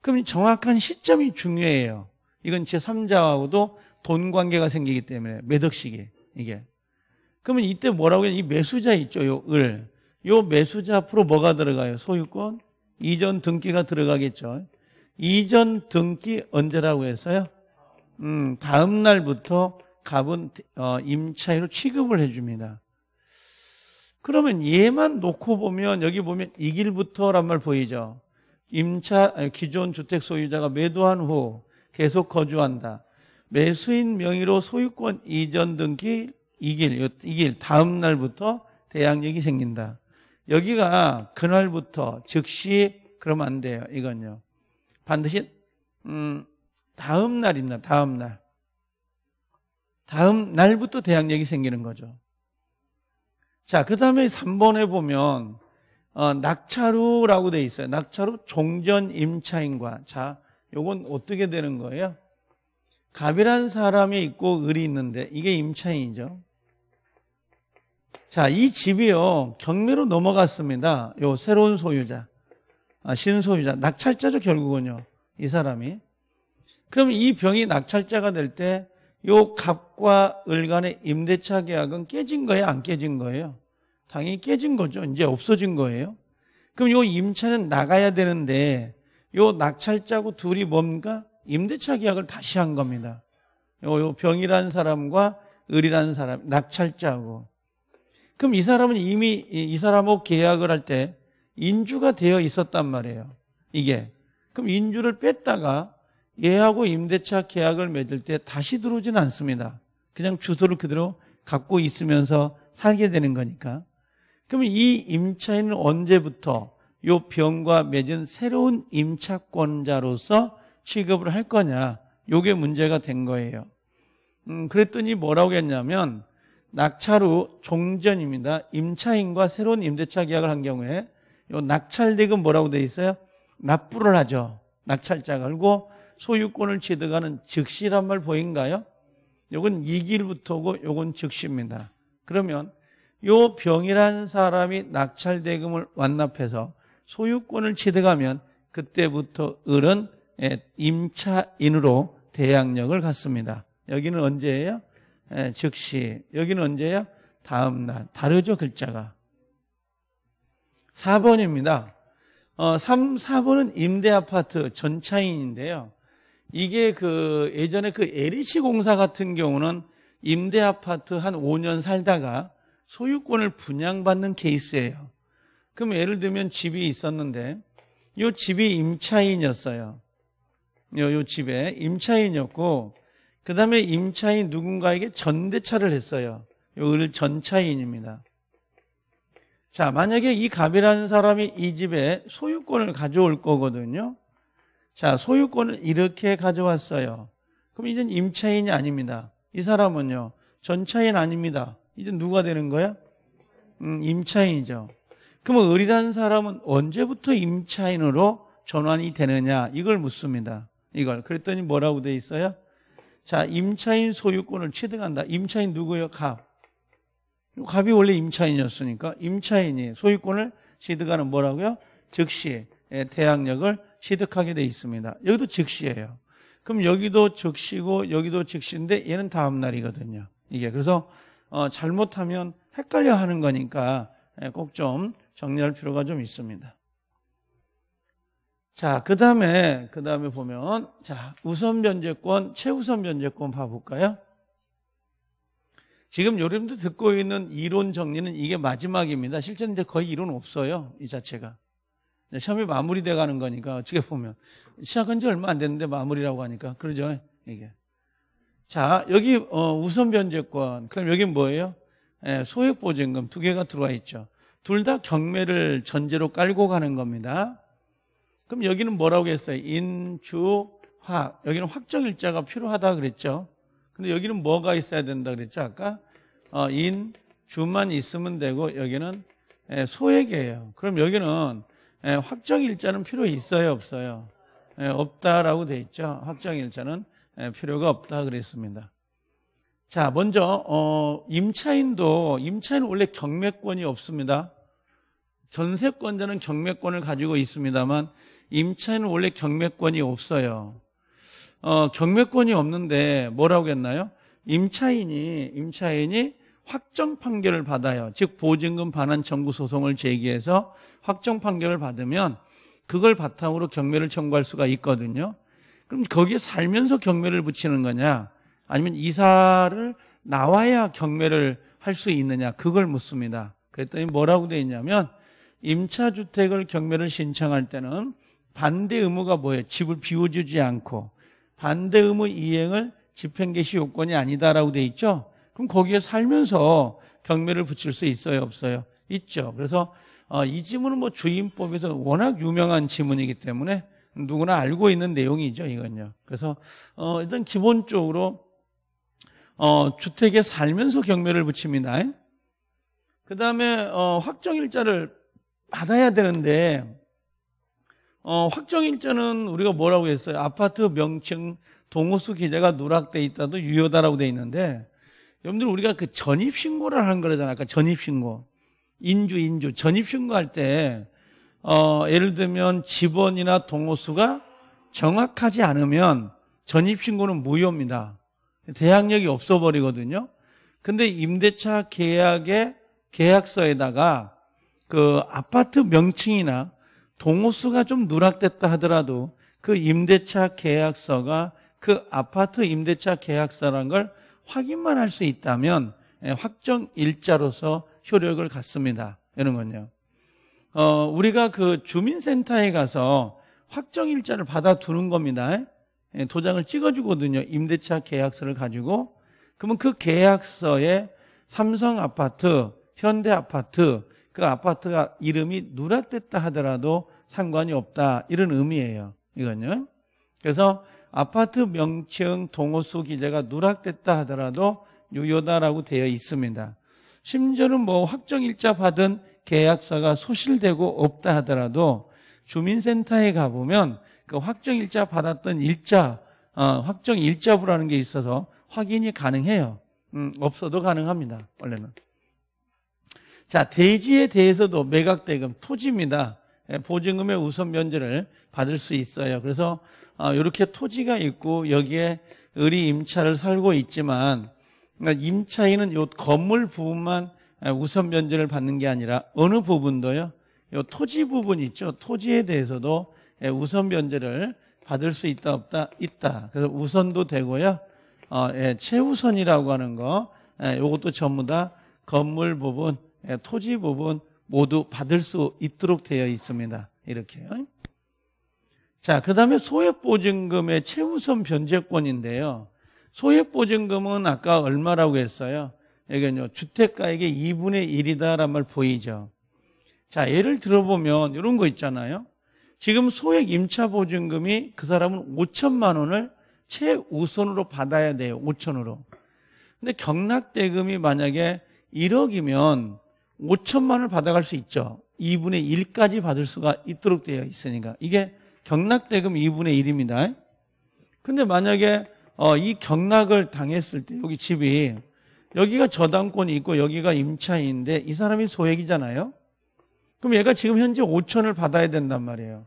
그럼 정확한 시점이 중요해요. 이건 제3자하고도 돈 관계가 생기기 때문에 매덕식이 이게. 그러면 이때 뭐라고 해요? 이 매수자 있죠, 요 을. 요 매수자 앞으로 뭐가 들어가요? 소유권? 이전 등기가 들어가겠죠. 이전 등기 언제라고 했어요? 음, 다음 날부터 갑은 어, 임차인으로 취급을 해줍니다. 그러면 얘만 놓고 보면 여기 보면 이 길부터란 말 보이죠. 임차 아, 기존 주택 소유자가 매도한 후 계속 거주한다. 매수인 명의로 소유권 이전 등기 2길, 이길 다음 날부터 대항력이 생긴다. 여기가 그날부터 즉시 그러면 안 돼요. 이건요. 반드시 음, 다음 날입니다. 다음 날. 다음 날부터 대항력이 생기는 거죠. 자, 그 다음에 3번에 보면 어, 낙차루라고 돼 있어요. 낙차루 종전 임차인과 자, 요건 어떻게 되는 거예요? 갑이란 사람이 있고 을이 있는데 이게 임차인이죠. 자, 이 집이요. 경매로 넘어갔습니다. 요 새로운 소유자. 아, 신소유자. 낙찰자죠, 결국은요. 이 사람이. 그럼 이 병이 낙찰자가 될 때 요 갑과 을 간의 임대차 계약은 깨진 거예요, 안 깨진 거예요? 당연히 깨진 거죠. 이제 없어진 거예요. 그럼 요 임차는 나가야 되는데 요 낙찰자고 둘이 뭔가 임대차 계약을 다시 한 겁니다. 요, 요 병이라는 사람과 을이라는 사람, 낙찰자하고 그럼 이 사람은 이미 이 사람하고 계약을 할 때 인주가 되어 있었단 말이에요. 이게. 그럼 인주를 뺐다가 얘하고 임대차 계약을 맺을 때 다시 들어오진 않습니다. 그냥 주소를 그대로 갖고 있으면서 살게 되는 거니까. 그러면 이 임차인은 언제부터 요 병과 맺은 새로운 임차권자로서 취급을 할 거냐. 요게 문제가 된 거예요. 음, 그랬더니 뭐라고 했냐면 낙찰후 종전입니다. 임차인과 새로운 임대차 계약을 한 경우에 요 낙찰대금 뭐라고 돼 있어요? 납부를 하죠. 낙찰자가 그고 소유권을 취득하는 즉시란 말 보인가요? 이건 이길부터고 이건 즉시입니다. 그러면 이 병이란 사람이 낙찰대금을 완납해서 소유권을 취득하면 그때부터 을은 예, 임차인으로 대항력을 갖습니다. 여기는 언제예요? 예, 즉시. 여기는 언제야? 다음 날. 다르죠, 글자가. 4번입니다. 어, 3, 4번은 임대 아파트 전차인인데요. 이게 그 예전에 그 LH 공사 같은 경우는 임대 아파트 한 5년 살다가 소유권을 분양받는 케이스예요. 그럼 예를 들면 집이 있었는데 이 집이 임차인이었어요. 요, 요 집에 임차인이었고 그 다음에 임차인 누군가에게 전대차를 했어요. 이거를 전차인입니다. 자, 만약에 이 갑이라는 사람이 이 집에 소유권을 가져올 거거든요. 자, 소유권을 이렇게 가져왔어요. 그럼 이젠 임차인이 아닙니다. 이 사람은요, 전차인 아닙니다. 이제 누가 되는 거야? 음, 임차인이죠. 그러면 을이라는 사람은 언제부터 임차인으로 전환이 되느냐? 이걸 묻습니다. 이걸. 그랬더니 뭐라고 돼 있어요? 자, 임차인 소유권을 취득한다. 임차인 누구예요? 갑. 갑이 원래 임차인이었으니까 임차인이 소유권을 취득하는 뭐라고요? 즉시 예, 대항력을 취득하게 돼 있습니다. 여기도 즉시예요. 그럼 여기도 즉시고 여기도 즉시인데 얘는 다음 날이거든요. 이게 그래서 어, 잘못하면 헷갈려 하는 거니까 예, 꼭좀 정리할 필요가 좀 있습니다. 자, 그 다음에, 그 다음에 보면, 자, 우선 변제권, 최우선 변제권 봐볼까요? 지금 여러분도 듣고 있는 이론 정리는 이게 마지막입니다. 실제는 이제 거의 이론 없어요. 이 자체가. 네, 시험이 마무리돼 가는 거니까, 어떻게 보면. 시작한 지 얼마 안 됐는데 마무리라고 하니까. 그러죠? 이게. 자, 여기, 어, 우선 변제권. 그럼 여기 뭐예요? 예, 소액보증금 두 개가 들어와 있죠. 둘 다 경매를 전제로 깔고 가는 겁니다. 그럼 여기는 뭐라고 했어요? 인주화. 여기는 확정일자가 필요하다 그랬죠. 근데 여기는 뭐가 있어야 된다 그랬죠? 아까 어, 인, 주만 있으면 되고 여기는 소액이에요. 그럼 여기는 확정일자는 필요 있어요? 없어요? 없다라고 돼 있죠. 확정일자는 필요가 없다 그랬습니다. 자, 먼저 어, 임차인도 임차인 원래 경매권이 없습니다. 전세권자는 경매권을 가지고 있습니다만 임차인은 원래 경매권이 없어요. 어, 경매권이 없는데 뭐라고 했나요? 임차인이 임차인이 확정 판결을 받아요. 즉 보증금 반환 청구 소송을 제기해서 확정 판결을 받으면 그걸 바탕으로 경매를 청구할 수가 있거든요. 그럼 거기에 살면서 경매를 붙이는 거냐? 아니면 이사를 나와야 경매를 할 수 있느냐? 그걸 묻습니다. 그랬더니 뭐라고 돼 있냐면 임차주택을 경매를 신청할 때는 반대 의무가 뭐예요? 집을 비워주지 않고 반대 의무 이행을 집행 개시 요건이 아니다라고 돼 있죠. 그럼 거기에 살면서 경매를 붙일 수 있어요, 없어요? 있죠. 그래서 어, 이 지문은 뭐 주임법에서 워낙 유명한 지문이기 때문에 누구나 알고 있는 내용이죠, 이건요. 그래서 어, 일단 기본적으로 어, 주택에 살면서 경매를 붙입니다. 그 다음에 확정일자를 받아야 되는데 어, 확정일자는 우리가 뭐라고 했어요? 아파트 명칭 동호수 계좌가 누락돼 있다도 유효다라고 돼 있는데 여러분들 우리가 그 전입신고를 하는 거잖아요. 아까 전입신고. 인주, 인주. 전입신고 할 때, 어, 예를 들면 집원이나 동호수가 정확하지 않으면 전입신고는 무효입니다. 대항력이 없어버리거든요. 근데 임대차 계약의 계약서에다가 그 아파트 명칭이나 동호수가 좀 누락됐다 하더라도 그 임대차 계약서가 그 아파트 임대차 계약서란 걸 확인만 할 수 있다면 예, 확정 일자로서 효력을 갖습니다. 이런 건요. 어, 우리가 그 주민센터에 가서 확정 일자를 받아두는 겁니다. 예, 도장을 찍어주거든요. 임대차 계약서를 가지고. 그러면 그 계약서에 삼성 아파트, 현대 아파트, 그 아파트가 이름이 누락됐다 하더라도 상관이 없다 이런 의미예요. 이건요. 그래서 아파트 명칭 동호수 기재가 누락됐다 하더라도 유효다라고 되어 있습니다. 심지어는 뭐 확정일자 받은 계약서가 소실되고 없다 하더라도 주민센터에 가보면 그 확정일자 받았던 일자, 어, 확정일자부라는 게 있어서 확인이 가능해요. 음, 없어도 가능합니다. 원래는. 자, 대지에 대해서도 매각대금, 토지입니다. 예, 보증금의 우선 면제를 받을 수 있어요. 그래서 이렇게 어, 토지가 있고 여기에 을이 임차를 살고 있지만 그러니까 임차인은 요 건물 부분만 예, 우선 면제를 받는 게 아니라 어느 부분도요. 요 토지 부분 있죠. 토지에 대해서도 예, 우선 면제를 받을 수 있다 없다 있다. 그래서 우선도 되고요. 어, 최우선이라고 하는 거, 이것도 전부 다 건물 부분 예, 토지 부분 모두 받을 수 있도록 되어 있습니다. 이렇게요. 자, 그 다음에 소액보증금의 최우선 변제권인데요. 소액보증금은 아까 얼마라고 했어요? 이게요, 주택가액의 2분의 1이다라는말 보이죠? 자, 예를 들어보면 이런 거 있잖아요. 지금 소액 임차보증금이 그 사람은 5천만 원을 최우선으로 받아야 돼요. 5천으로. 근데 경락대금이 만약에 1억이면 5천만 을 받아갈 수 있죠. 2분의 1까지 받을 수가 있도록 되어 있으니까. 이게 경락대금 2분의 1입니다. 근데 만약에 어, 이 경락을 당했을 때 여기 집이 여기가 저당권이 있고 여기가 임차인인데 이 사람이 소액이잖아요. 그럼 얘가 지금 현재 5천을 받아야 된단 말이에요.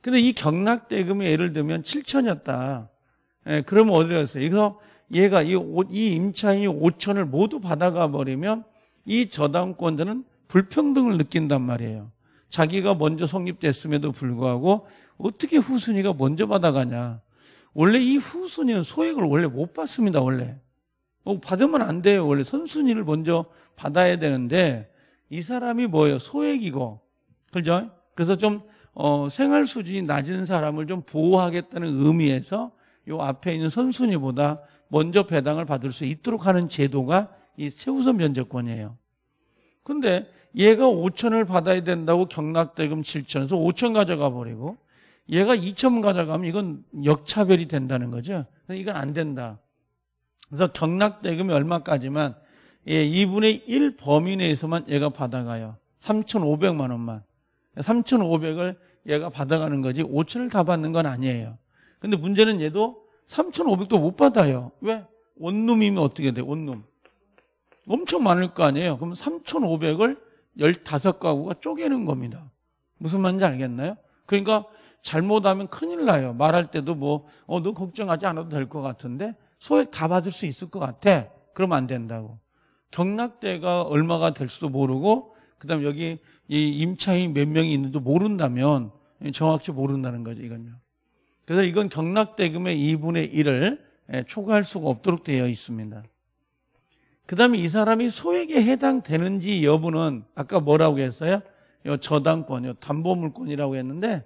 근데 이 경락대금이 예를 들면 7천이었다. 예, 그러면 어디로 갔어요? 그래서 얘가 이, 이 임차인이 5천을 모두 받아가 버리면 이 저당권자는 불평등을 느낀단 말이에요. 자기가 먼저 성립됐음에도 불구하고 어떻게 후순위가 먼저 받아가냐. 원래 이 후순위는 소액을 원래 못 받습니다, 원래. 뭐 받으면 안 돼요. 원래 선순위를 먼저 받아야 되는데 이 사람이 뭐예요? 소액이고. 그죠? 그래서 좀 어, 생활 수준이 낮은 사람을 좀 보호하겠다는 의미에서 요 앞에 있는 선순위보다 먼저 배당을 받을 수 있도록 하는 제도가 이 세우선 면제권이에요. 근데 얘가 5천을 받아야 된다고 경락대금 7천에서 5천 가져가 버리고 얘가 2천 가져가면 이건 역차별이 된다는 거죠. 이건 안 된다. 그래서 경락대금이 얼마까지만 예, 2분의 1 범위 내에서만 얘가 받아가요. 3,500만 원만. 3,500을 얘가 받아가는 거지 5천을 다 받는 건 아니에요. 근데 문제는 얘도 3,500도 못 받아요. 왜? 원룸이면 어떻게 돼? 원룸. 엄청 많을 거 아니에요. 그럼 3,500을 15가구가 쪼개는 겁니다. 무슨 말인지 알겠나요? 그러니까 잘못하면 큰일 나요. 말할 때도 뭐, 어, 너 걱정하지 않아도 될 것 같은데 소액 다 받을 수 있을 것 같아. 그러면 안 된다고. 경락대가 얼마가 될 수도 모르고, 그 다음에 여기 이 임차인 몇 명이 있는지도 모른다면 정확히 모른다는 거죠, 이건요. 그래서 이건 경락대금의 2분의 1을 예, 초과할 수가 없도록 되어 있습니다. 그 다음에 이 사람이 소액에 해당되는지 여부는 아까 뭐라고 했어요? 요 저당권, 요 담보물권이라고 했는데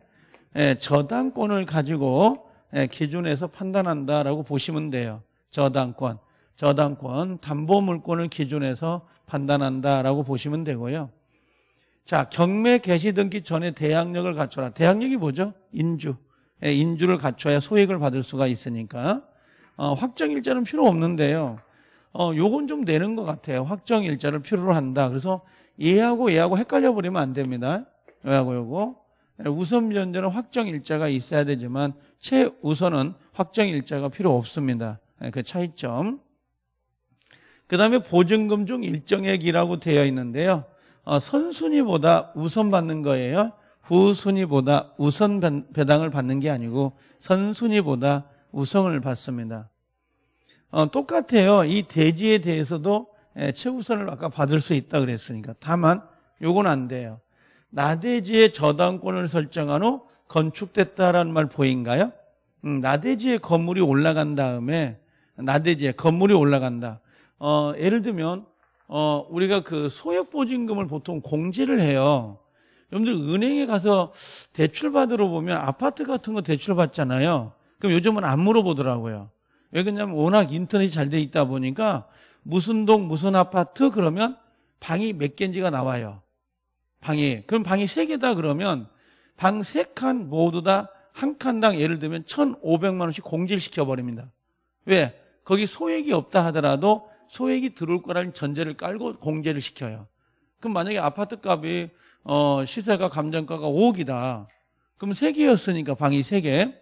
예, 저당권을 가지고 예, 기준에서 판단한다라고 보시면 돼요. 저당권, 저당권, 담보물권을 기준에서 판단한다라고 보시면 되고요. 자, 경매 개시 등기 전에 대항력을 갖춰라. 대항력이 뭐죠? 인주. 예, 인주를 갖춰야 소액을 받을 수가 있으니까. 어, 확정일자는 필요 없는데요. 어, 요건 좀 되는 것 같아요. 확정 일자를 필요로 한다. 그래서 얘하고 얘하고 헷갈려 버리면 안 됩니다. 요하고 요거. 우선 변제는 확정 일자가 있어야 되지만 최우선은 확정 일자가 필요 없습니다. 예, 그 차이점. 그 다음에 보증금 중 일정액이라고 되어 있는데요. 어, 선순위보다 우선 받는 거예요. 후순위보다 우선 배당을 받는 게 아니고 선순위보다 우선을 받습니다. 어, 똑같아요. 이 대지에 대해서도 예, 최우선을 아까 받을 수 있다 그랬으니까. 다만 요건 안 돼요. 나대지에 저당권을 설정한 후 건축됐다라는 말 보인가요? 음, 나대지에 건물이 올라간 다음에 나대지에 건물이 올라간다. 어, 예를 들면 어, 우리가 그 소액 보증금을 보통 공제를 해요. 여러분들 은행에 가서 대출 받으러 보면 아파트 같은 거 대출 받잖아요. 그럼 요즘은 안 물어보더라고요. 왜 그러냐면 워낙 인터넷이 잘돼 있다 보니까 무슨 동 무슨 아파트 그러면 방이 몇 개인지가 나와요. 방이. 그럼 방이 세개다 그러면 방 세 칸 모두 다 한 칸당 예를 들면 1,500만 원씩 공질시켜 버립니다. 왜? 거기 소액이 없다 하더라도 소액이 들어올 거라는 전제를 깔고 공제를 시켜요. 그럼 만약에 아파트 값이 어, 시세가 감정가가 5억이다. 그럼 3개였으니까 방이 3개.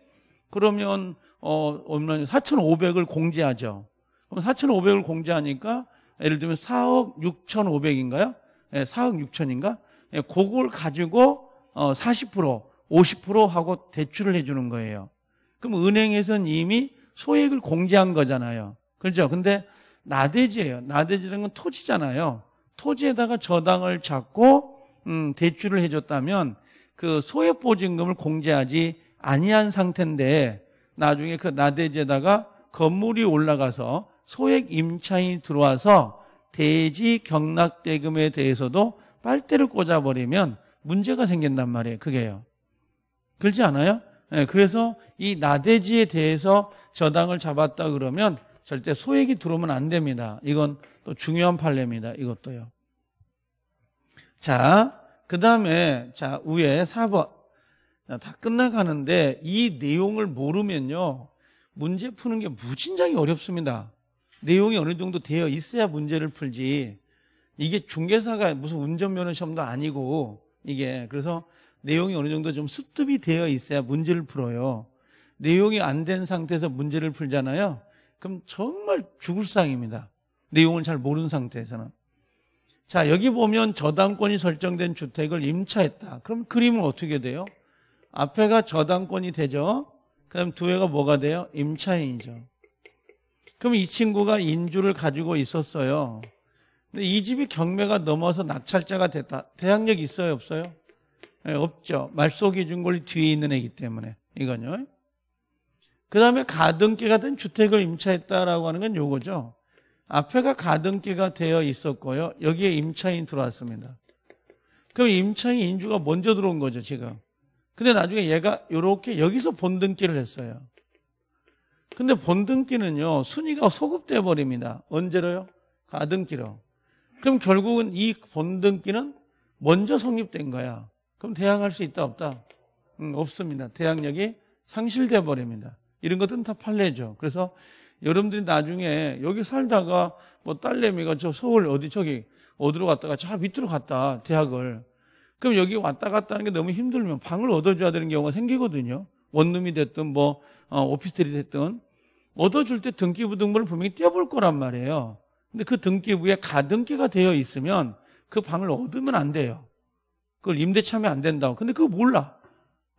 그러면 어, 4,500을 공제하죠. 그럼 4,500을 공제하니까 예를 들면 4억 6,500인가요? 예, 4억 6천인가? 예, 그걸 가지고 어, 40% 50% 하고 대출을 해주는 거예요. 그럼 은행에서는 이미 소액을 공제한 거잖아요. 그렇죠? 근데 나대지예요. 나대지라는 건 토지잖아요. 토지에다가 저당을 잡고 음, 대출을 해줬다면 그 소액 보증금을 공제하지 아니한 상태인데 나중에 그 나대지에다가 건물이 올라가서 소액 임차인이 들어와서 대지 경락대금에 대해서도 빨대를 꽂아버리면 문제가 생긴단 말이에요. 그게요. 그렇지 않아요? 네, 그래서 이 나대지에 대해서 저당을 잡았다 그러면 절대 소액이 들어오면 안 됩니다. 이건 또 중요한 판례입니다. 이것도요. 자, 그 다음에 자 위에 4번 아, 다 끝나가는데 이 내용을 모르면요. 문제 푸는 게 무진장이 어렵습니다. 내용이 어느 정도 되어 있어야 문제를 풀지. 이게 중개사가 무슨 운전면허 시험도 아니고 이게 그래서 내용이 어느 정도 좀 습득이 되어 있어야 문제를 풀어요. 내용이 안 된 상태에서 문제를 풀잖아요. 그럼 정말 죽을 상입니다. 내용을 잘 모르는 상태에서는. 자, 여기 보면 저당권이 설정된 주택을 임차했다. 그럼 그림은 어떻게 돼요? 앞에가 저당권이 되죠. 그럼 두 해가 뭐가 돼요? 임차인이죠. 그럼 이 친구가 인주를 가지고 있었어요. 근데 이 집이 경매가 넘어서 낙찰자가 됐다. 대항력 있어요, 없어요? 네, 없죠. 말소기준권이 뒤에 있는 애기 때문에 이건요. 그 다음에 가등기가 된 주택을 임차했다라고 하는 건 요거죠. 앞에가 가등기가 되어 있었고요. 여기에 임차인 들어왔습니다. 그럼 임차인 인주가 먼저 들어온 거죠, 지금. 근데 나중에 얘가 이렇게 여기서 본등기를 했어요. 근데 본등기는요, 순위가 소급돼 버립니다. 언제로요? 가등기로. 그럼 결국은 이 본등기는 먼저 성립된 거야. 그럼 대항할 수 있다 없다? 음, 없습니다. 대항력이 상실돼 버립니다. 이런 것들은 다 판례죠. 그래서 여러분들이 나중에 여기 살다가 뭐 딸내미가 저 서울 어디 저기 어디로 갔다가 저 밑으로 갔다 대학을 그럼 여기 왔다 갔다 하는 게 너무 힘들면 방을 얻어줘야 되는 경우가 생기거든요. 원룸이 됐든 뭐 어, 오피스텔이 됐든 얻어줄 때 등기부 등본을 분명히 떼어볼 거란 말이에요. 근데 그 등기부에 가등기가 되어 있으면 그 방을 얻으면 안 돼요. 그걸 임대차면 안 된다고. 근데 그거 몰라.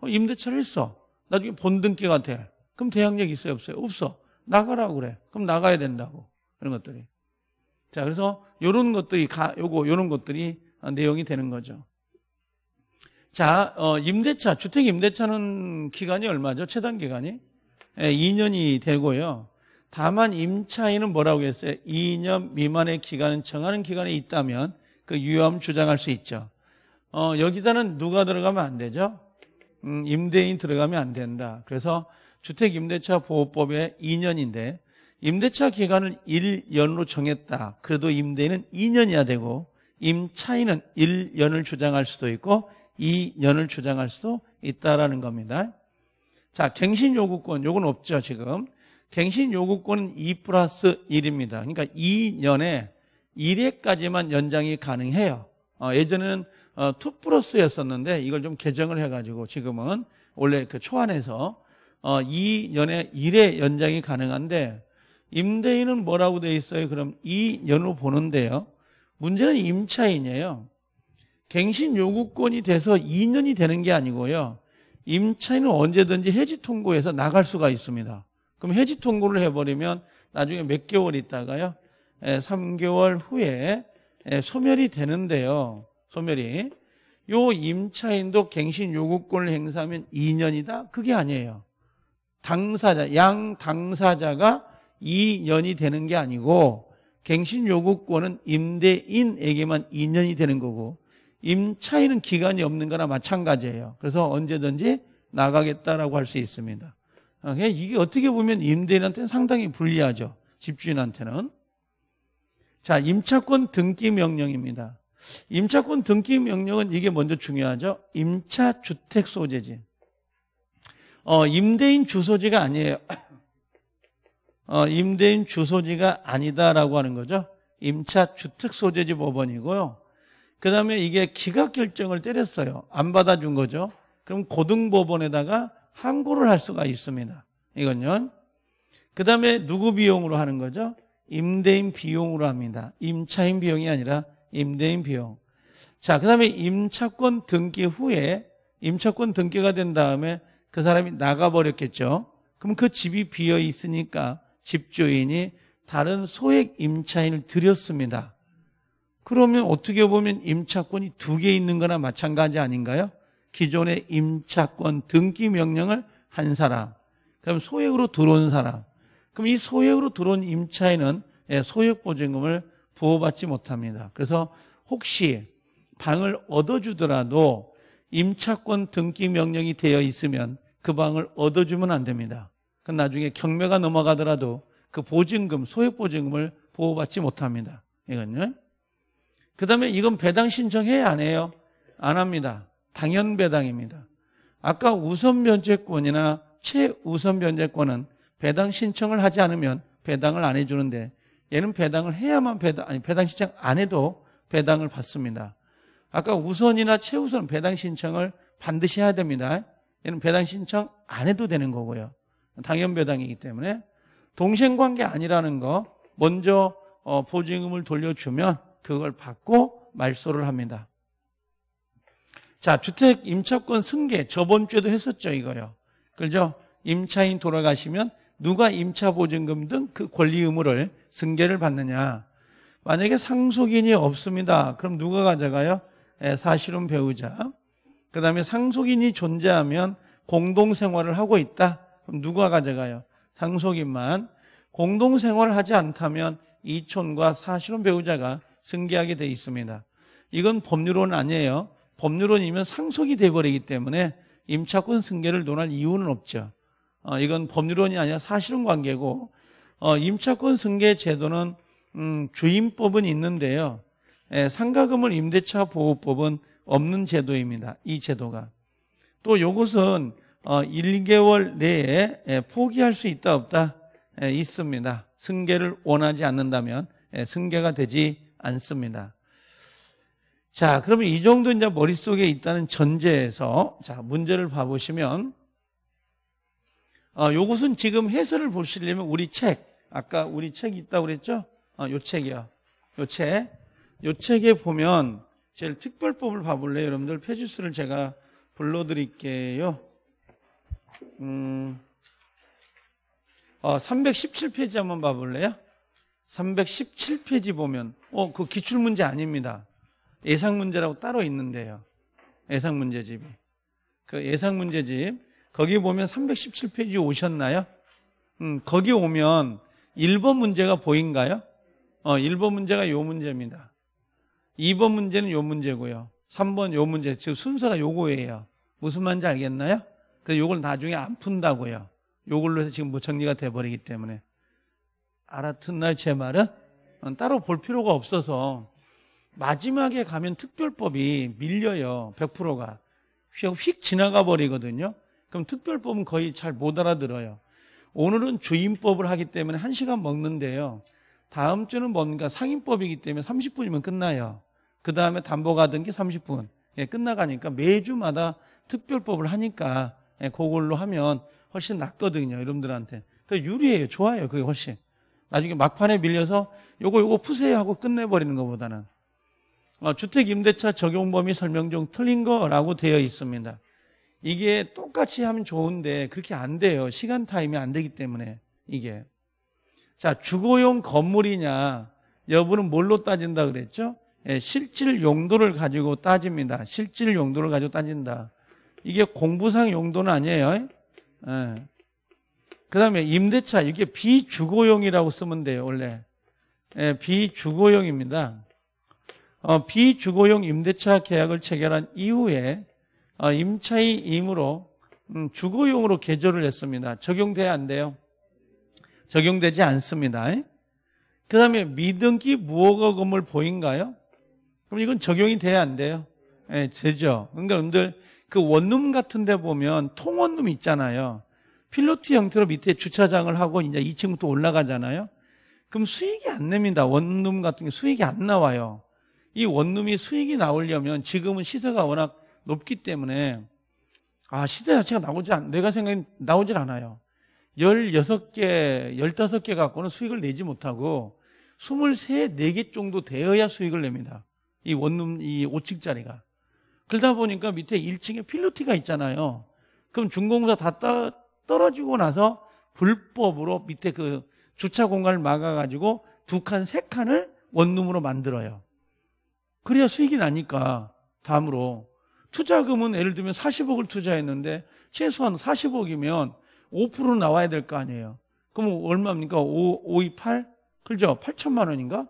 어, 임대차를 했어. 나중에 본등기가 돼. 그럼 대항력 있어요? 없어요? 없어. 나가라고 그래. 그럼 나가야 된다고. 이런 것들이. 자, 그래서 요런 것들이, 가, 요거, 요런 것들이 어, 내용이 되는 거죠. 자, 어, 임대차, 주택 임대차는 기간이 얼마죠? 최단 기간이? 예, 2년이 되고요. 다만 임차인은 뭐라고 했어요? 2년 미만의 기간은 정하는 기간에 있다면 그 유효함 주장할 수 있죠. 어, 여기다는 누가 들어가면 안 되죠? 음, 임대인 들어가면 안 된다. 그래서 주택 임대차 보호법에 2년인데 임대차 기간을 1년으로 정했다. 그래도 임대인은 2년이야 되고 임차인은 1년을 주장할 수도 있고 2년을 주장할 수도 있다라는 겁니다. 자, 갱신 요구권, 요건 없죠, 지금. 갱신 요구권은 2 플러스 1입니다. 그러니까 2년에 1회까지만 연장이 가능해요. 어, 예전에는 어, 2 플러스였었는데 이걸 좀 개정을 해가지고 지금은 원래 그 초안에서 어, 2년에 1회 연장이 가능한데 임대인은 뭐라고 돼 있어요? 그럼 2년 후 보는데요. 문제는 임차인이에요. 갱신 요구권이 돼서 2년이 되는 게 아니고요. 임차인은 언제든지 해지 통고해서 나갈 수가 있습니다. 그럼 해지 통고를 해버리면 나중에 몇 개월 있다가요. 3개월 후에 소멸이 되는데요. 소멸이. 요 임차인도 갱신 요구권을 행사하면 2년이다? 그게 아니에요. 당사자, 양 당사자가 2년이 되는 게 아니고 갱신 요구권은 임대인에게만 2년이 되는 거고 임차인은 기간이 없는 거나 마찬가지예요. 그래서 언제든지 나가겠다라고 할 수 있습니다. 어, 이게 어떻게 보면 임대인한테는 상당히 불리하죠. 집주인한테는. 자, 임차권 등기 명령입니다. 임차권 등기 명령은 이게 먼저 중요하죠. 임차 주택 소재지. 어, 임대인 주소지가 아니에요. 어, 임대인 주소지가 아니다라고 하는 거죠. 임차 주택 소재지 법원이고요. 그 다음에 이게 기각 결정을 때렸어요. 안 받아준 거죠. 그럼 고등법원에다가 항고를 할 수가 있습니다. 이건요. 그 다음에 누구 비용으로 하는 거죠? 임대인 비용으로 합니다. 임차인 비용이 아니라 임대인 비용. 자, 그 다음에 임차권 등기 후에 임차권 등기가 된 다음에 그 사람이 나가버렸겠죠. 그럼 그 집이 비어 있으니까 집주인이 다른 소액 임차인을 들였습니다. 그러면 어떻게 보면 임차권이 두 개 있는 거나 마찬가지 아닌가요? 기존의 임차권 등기 명령을 한 사람, 그럼 소액으로 들어온 사람, 그럼 이 소액으로 들어온 임차인은 예, 소액 보증금을 부호받지 못합니다. 그래서 혹시 방을 얻어주더라도 임차권 등기 명령이 되어 있으면 그 방을 얻어주면 안 됩니다. 그 나중에 경매가 넘어가더라도 그 보증금, 소액 보증금을 보호받지 못합니다. 이건요. 그 다음에 이건 배당 신청해야 안 해요? 안 합니다. 당연 배당입니다. 아까 우선 면제권이나 최우선 면제권은 배당 신청을 하지 않으면 배당을 안 해주는데 얘는 배당을 해야만 배당 아니 배당 신청 안 해도 배당을 받습니다. 아까 우선이나 최우선 배당 신청을 반드시 해야 됩니다. 얘는 배당 신청 안 해도 되는 거고요. 당연 배당이기 때문에 동생 관계 아니라는 거 먼저 어, 보증금을 돌려주면 그걸 받고 말소를 합니다. 자, 주택 임차권 승계 저번 주에도 했었죠, 이거요. 그죠? 임차인 돌아가시면 누가 임차 보증금 등 그 권리 의무를 승계를 받느냐. 만약에 상속인이 없습니다. 그럼 누가 가져가요? 네, 사실은 배우자. 그다음에 상속인이 존재하면 공동 생활을 하고 있다. 그럼 누가 가져가요? 상속인만. 공동 생활을 하지 않다면 이촌과 사실은 배우자가 승계하게 돼 있습니다. 이건 법률론 아니에요. 법률론이면 상속이 돼버리기 때문에 임차권 승계를 논할 이유는 없죠. 어, 이건 법률론이 아니라 사실은 관계고 어, 임차권 승계 제도는 음, 주임법은 있는데요. 예, 상가금을 임대차 보호법은 없는 제도입니다. 이 제도가. 또 이것은 1개월 어, 내에 예, 포기할 수 있다 없다 예, 있습니다. 승계를 원하지 않는다면 예, 승계가 되지 않습니다. 자, 그러면 이 정도 이제 머릿속에 있다는 전제에서 자, 문제를 봐 보시면 어, 요것은 지금 해설을 보시려면 우리 책 아까 우리 책이 있다고 그랬죠? 어, 요 책이요. 요 책. 요 책에 보면 제일 특별법을 봐 볼래요, 여러분들. 페주스를 제가 불러 드릴게요. 음. 어, 317페이지 한번 봐 볼래요? 317페이지 보면 어, 그 기출 문제 아닙니다. 예상 문제라고 따로 있는데요. 예상 문제집이. 그 예상 문제집 거기 보면 317페이지 오셨나요? 음, 거기 오면 1번 문제가 보인가요? 어, 1번 문제가 요 문제입니다. 2번 문제는 요 문제고요. 3번 요 문제. 지금 순서가 요거예요. 무슨 말인지 알겠나요? 그래서 요걸 나중에 안 푼다고요. 요걸로 해서 지금 뭐 정리가 돼버리기 때문에. 알아듣나요, 제 말은? 어, 따로 볼 필요가 없어서 마지막에 가면 특별법이 밀려요. 100%가. 휙 지나가 버리거든요. 그럼 특별법은 거의 잘 못 알아들어요. 오늘은 주임법을 하기 때문에 1시간 먹는데요. 다음 주는 뭔가 상임법이기 때문에 30분이면 끝나요. 그 다음에 담보가든 게 30분. 예, 끝나가니까 매주마다 특별법을 하니까 예, 그걸로 하면 훨씬 낫거든요. 여러분들한테. 그 유리해요. 좋아요. 그게 훨씬. 나중에 막판에 밀려서 요거 요거 푸세요 하고 끝내버리는 것보다는 어, 주택 임대차 적용 범위 설명 중 틀린 거라고 되어 있습니다. 이게 똑같이 하면 좋은데 그렇게 안 돼요. 시간 타임이 안 되기 때문에 이게 자 주거용 건물이냐 여부는 뭘로 따진다 그랬죠? 예, 실질 용도를 가지고 따집니다. 실질 용도를 가지고 따진다. 이게 공부상 용도는 아니에요. 예. 그 다음에 임대차, 이게 비주거용이라고 쓰면 돼요, 원래. 예, 비주거용입니다. 어, 비주거용 임대차 계약을 체결한 이후에 어, 임차인임으로 음, 주거용으로 개조를 했습니다. 적용돼야 안 돼요. 적용되지 않습니다. 그 다음에 미등기 무허가 건물 보인가요? 그럼 이건 적용이 돼야 안 돼요. 예, 되죠. 그러니까 여러분들 그 원룸 같은 데 보면 통원룸 있잖아요. 필로티 형태로 밑에 주차장을 하고 이제 2층부터 올라가잖아요. 그럼 수익이 안 냅니다. 원룸 같은 게 수익이 안 나와요. 이 원룸이 수익이 나오려면 지금은 시세가 워낙 높기 때문에 아, 시세 자체가 나오지 않, 내가 생각엔 나오질 않아요. 16개, 15개 갖고는 수익을 내지 못하고 23, 4개 정도 되어야 수익을 냅니다. 이 원룸, 이 5층짜리가. 그러다 보니까 밑에 1층에 필로티가 있잖아요. 그럼 중공사 다 따, 떨어지고 나서 불법으로 밑에 그 주차 공간을 막아가지고 두 칸, 세 칸을 원룸으로 만들어요. 그래야 수익이 나니까 다음으로 투자금은 예를 들면 40억을 투자했는데 최소한 40억이면 5% 나와야 될 거 아니에요. 그럼 얼마입니까? 5, 5, 2, 8? 그죠? 8천만 원인가?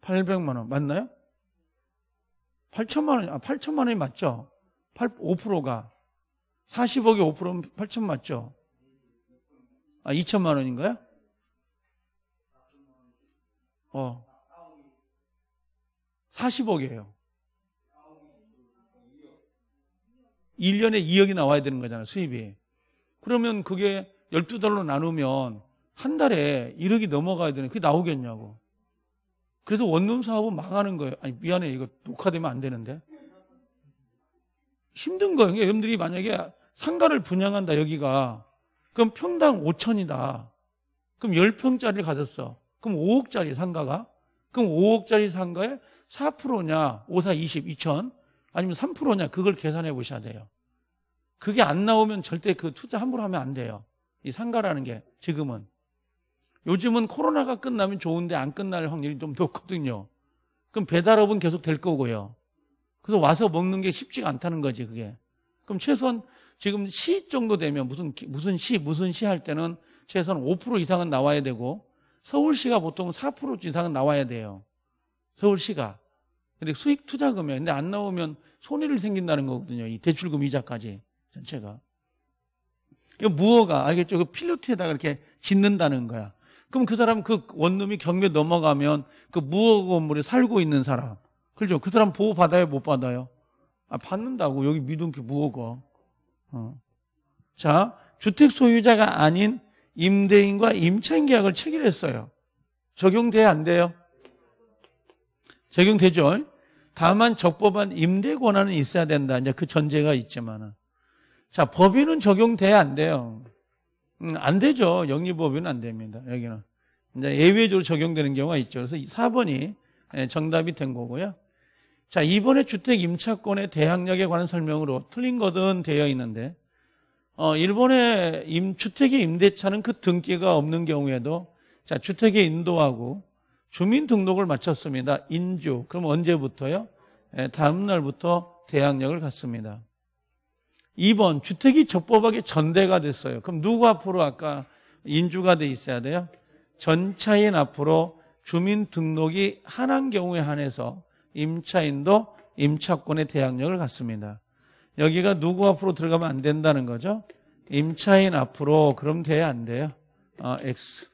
800만 원 맞나요? 8천만 원, 아, 8천만 원이 맞죠? 8, 5%가 40억에 5%면 8천 맞죠? 아, 2천만 원인가요? 어. 40억이에요. 1년에 2억이 나와야 되는 거잖아요, 수입이. 그러면 그게 1 2달로 나누면 한 달에 1억이 넘어가야 되는 그게 나오겠냐고. 그래서 원룸 사업은 망하는 거예요. 아니, 미안해. 이거 녹화되면 안 되는데. 힘든 거예요. 그러니까 여러분들이 만약에 상가를 분양한다, 여기가. 그럼 평당 5천이다. 그럼 10평짜리를 가졌어. 그럼 5억짜리 상가가. 그럼 5억짜리 상가에 4%냐, 5, 4, 20, 2천. 아니면 3%냐, 그걸 계산해 보셔야 돼요. 그게 안 나오면 절대 그 투자 함부로 하면 안 돼요. 이 상가라는 게, 지금은. 요즘은 코로나가 끝나면 좋은데 안 끝날 확률이 좀 높거든요. 그럼 배달업은 계속 될 거고요. 그래서 와서 먹는 게 쉽지가 않다는 거지, 그게. 그럼 최소한 지금 시 정도 되면 무슨, 무슨 시, 무슨 시 할 때는 최소한 5% 이상은 나와야 되고 서울시가 보통 4% 이상은 나와야 돼요. 서울시가. 근데 수익 투자금에 근데 안 나오면 손해를 생긴다는 거거든요. 이 대출금 이자까지 전체가. 이 무허가 알겠죠? 그 필로트에다가 이렇게 짓는다는 거야. 그럼 그 사람 그 원룸이 경매 넘어가면 그 무허가 건물에 살고 있는 사람 그렇죠. 그 사람 보호받아요? 못 받아요? 아, 받는다고. 여기 믿등기 무허가. 어. 자, 주택 소유자가 아닌 임대인과 임차인 계약을 체결했어요. 적용돼야 안 돼요? 적용되죠. 다만 적법한 임대 권한은 있어야 된다. 이제 그 전제가 있지만. 자, 법인은 적용돼야 안 돼요. 음, 안 되죠. 영리법인은 안 됩니다. 여기는. 이제 예외적으로 적용되는 경우가 있죠. 그래서 4번이 예, 정답이 된 거고요. 자, 이번에 주택 임차권의 대항력에 관한 설명으로 틀린 거든 되어 있는데, 어, 일본의 임, 주택의 임대차는 그 등기가 없는 경우에도, 자, 주택의 인도하고 주민등록을 마쳤습니다. 인주 그럼 언제부터요? 네, 다음날부터 대항력을 갖습니다. 2번, 주택이 적법하게 전대가 됐어요. 그럼 누구 앞으로 아까 인주가 돼 있어야 돼요? 전차인 앞으로 주민등록이 하한 경우에 한해서 임차인도 임차권의 대항력을 갖습니다. 여기가 누구 앞으로 들어가면 안 된다는 거죠? 임차인 앞으로 그럼 돼야 안 돼요? 어, X.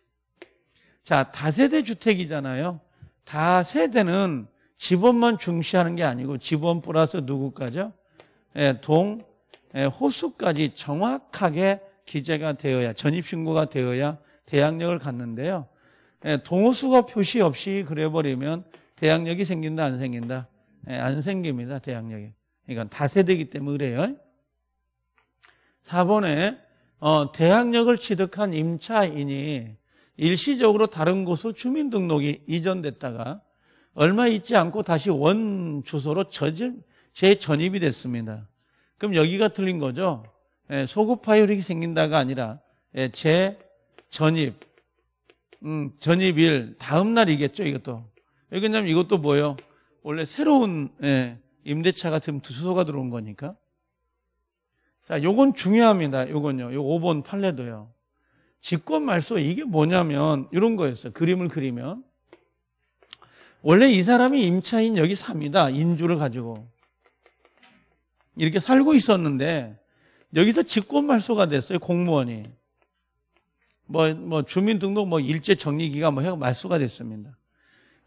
자, 다세대 주택이잖아요. 다세대는 집원만 중시하는 게 아니고 집원 플러스 누구까지요? 예, 동, 예, 호수까지 정확하게 기재가 되어야 전입신고가 되어야 대항력을 갖는데요. 예, 동호수가 표시 없이 그래버리면 대항력이 생긴다 안 생긴다? 네, 안 생깁니다. 대항력이. 이건 다세대기 때문에 그래요. 4번에 어, 대항력을 취득한 임차인이 일시적으로 다른 곳으로 주민등록이 이전됐다가 얼마 있지 않고 다시 원 주소로 저질, 재전입이 됐습니다. 그럼 여기가 틀린 거죠. 예, 소급 파열이 생긴다가 아니라 예, 재전입, 음, 전입일 다음 날이겠죠 이것도. 왜냐면 이것도 뭐예요? 원래 새로운 예, 임대차 같은 주소가 들어온 거니까. 자, 요건 중요합니다. 요건요. 요 5번 판례도요. 직권 말소 이게 뭐냐면 이런 거였어요. 그림을 그리면 원래 이 사람이 임차인 여기 삽니다. 인주를 가지고 이렇게 살고 있었는데 여기서 직권 말소가 됐어요. 공무원이 뭐뭐 뭐 주민등록 뭐 일제 정리기가 뭐 해가 말소가 됐습니다.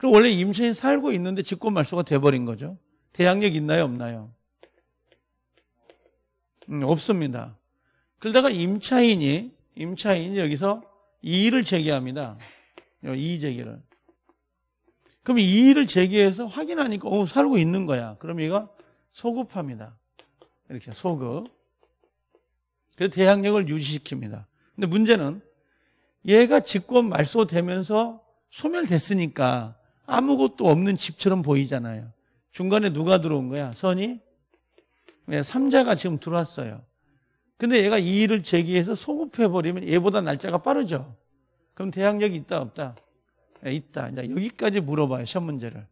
그럼 원래 임시에 살고 있는데 직권 말소가 돼버린 거죠. 대항력 있나요? 없나요? 음, 없습니다. 그러다가 임차인이 임차인이 여기서 이의를 제기합니다. 이의 제기를. 그럼 이의를 제기해서 확인하니까 어 살고 있는 거야. 그럼 얘가 소급합니다. 이렇게 소급. 그래서 대항력을 유지시킵니다. 근데 문제는 얘가 직권 말소되면서 소멸됐으니까 아무것도 없는 집처럼 보이잖아요. 중간에 누가 들어온 거야? 선이? 네, 삼자가 지금 들어왔어요. 근데 얘가 이 일을 제기해서 소급해버리면 얘보다 날짜가 빠르죠. 그럼 대항력이 있다, 없다? 네, 있다. 이제 여기까지 물어봐요, 시험 문제를.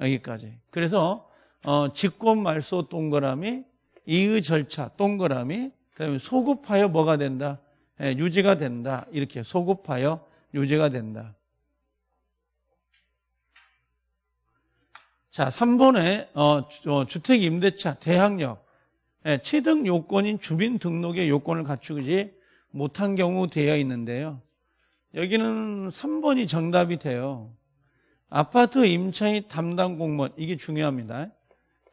여기까지. 그래서, 어, 직권 말소 동그라미, 이의 절차 동그라미, 그다음에 소급하여 뭐가 된다? 예, 유지가 된다. 이렇게 소급하여 유지가 된다. 자, 3번에 어, 어, 주택 임대차 대항력 예, 취득 요건인 주민 등록의 요건을 갖추지 못한 경우 되어 있는데요. 여기는 3번이 정답이 돼요. 아파트 임차인 담당 공무원 이게 중요합니다.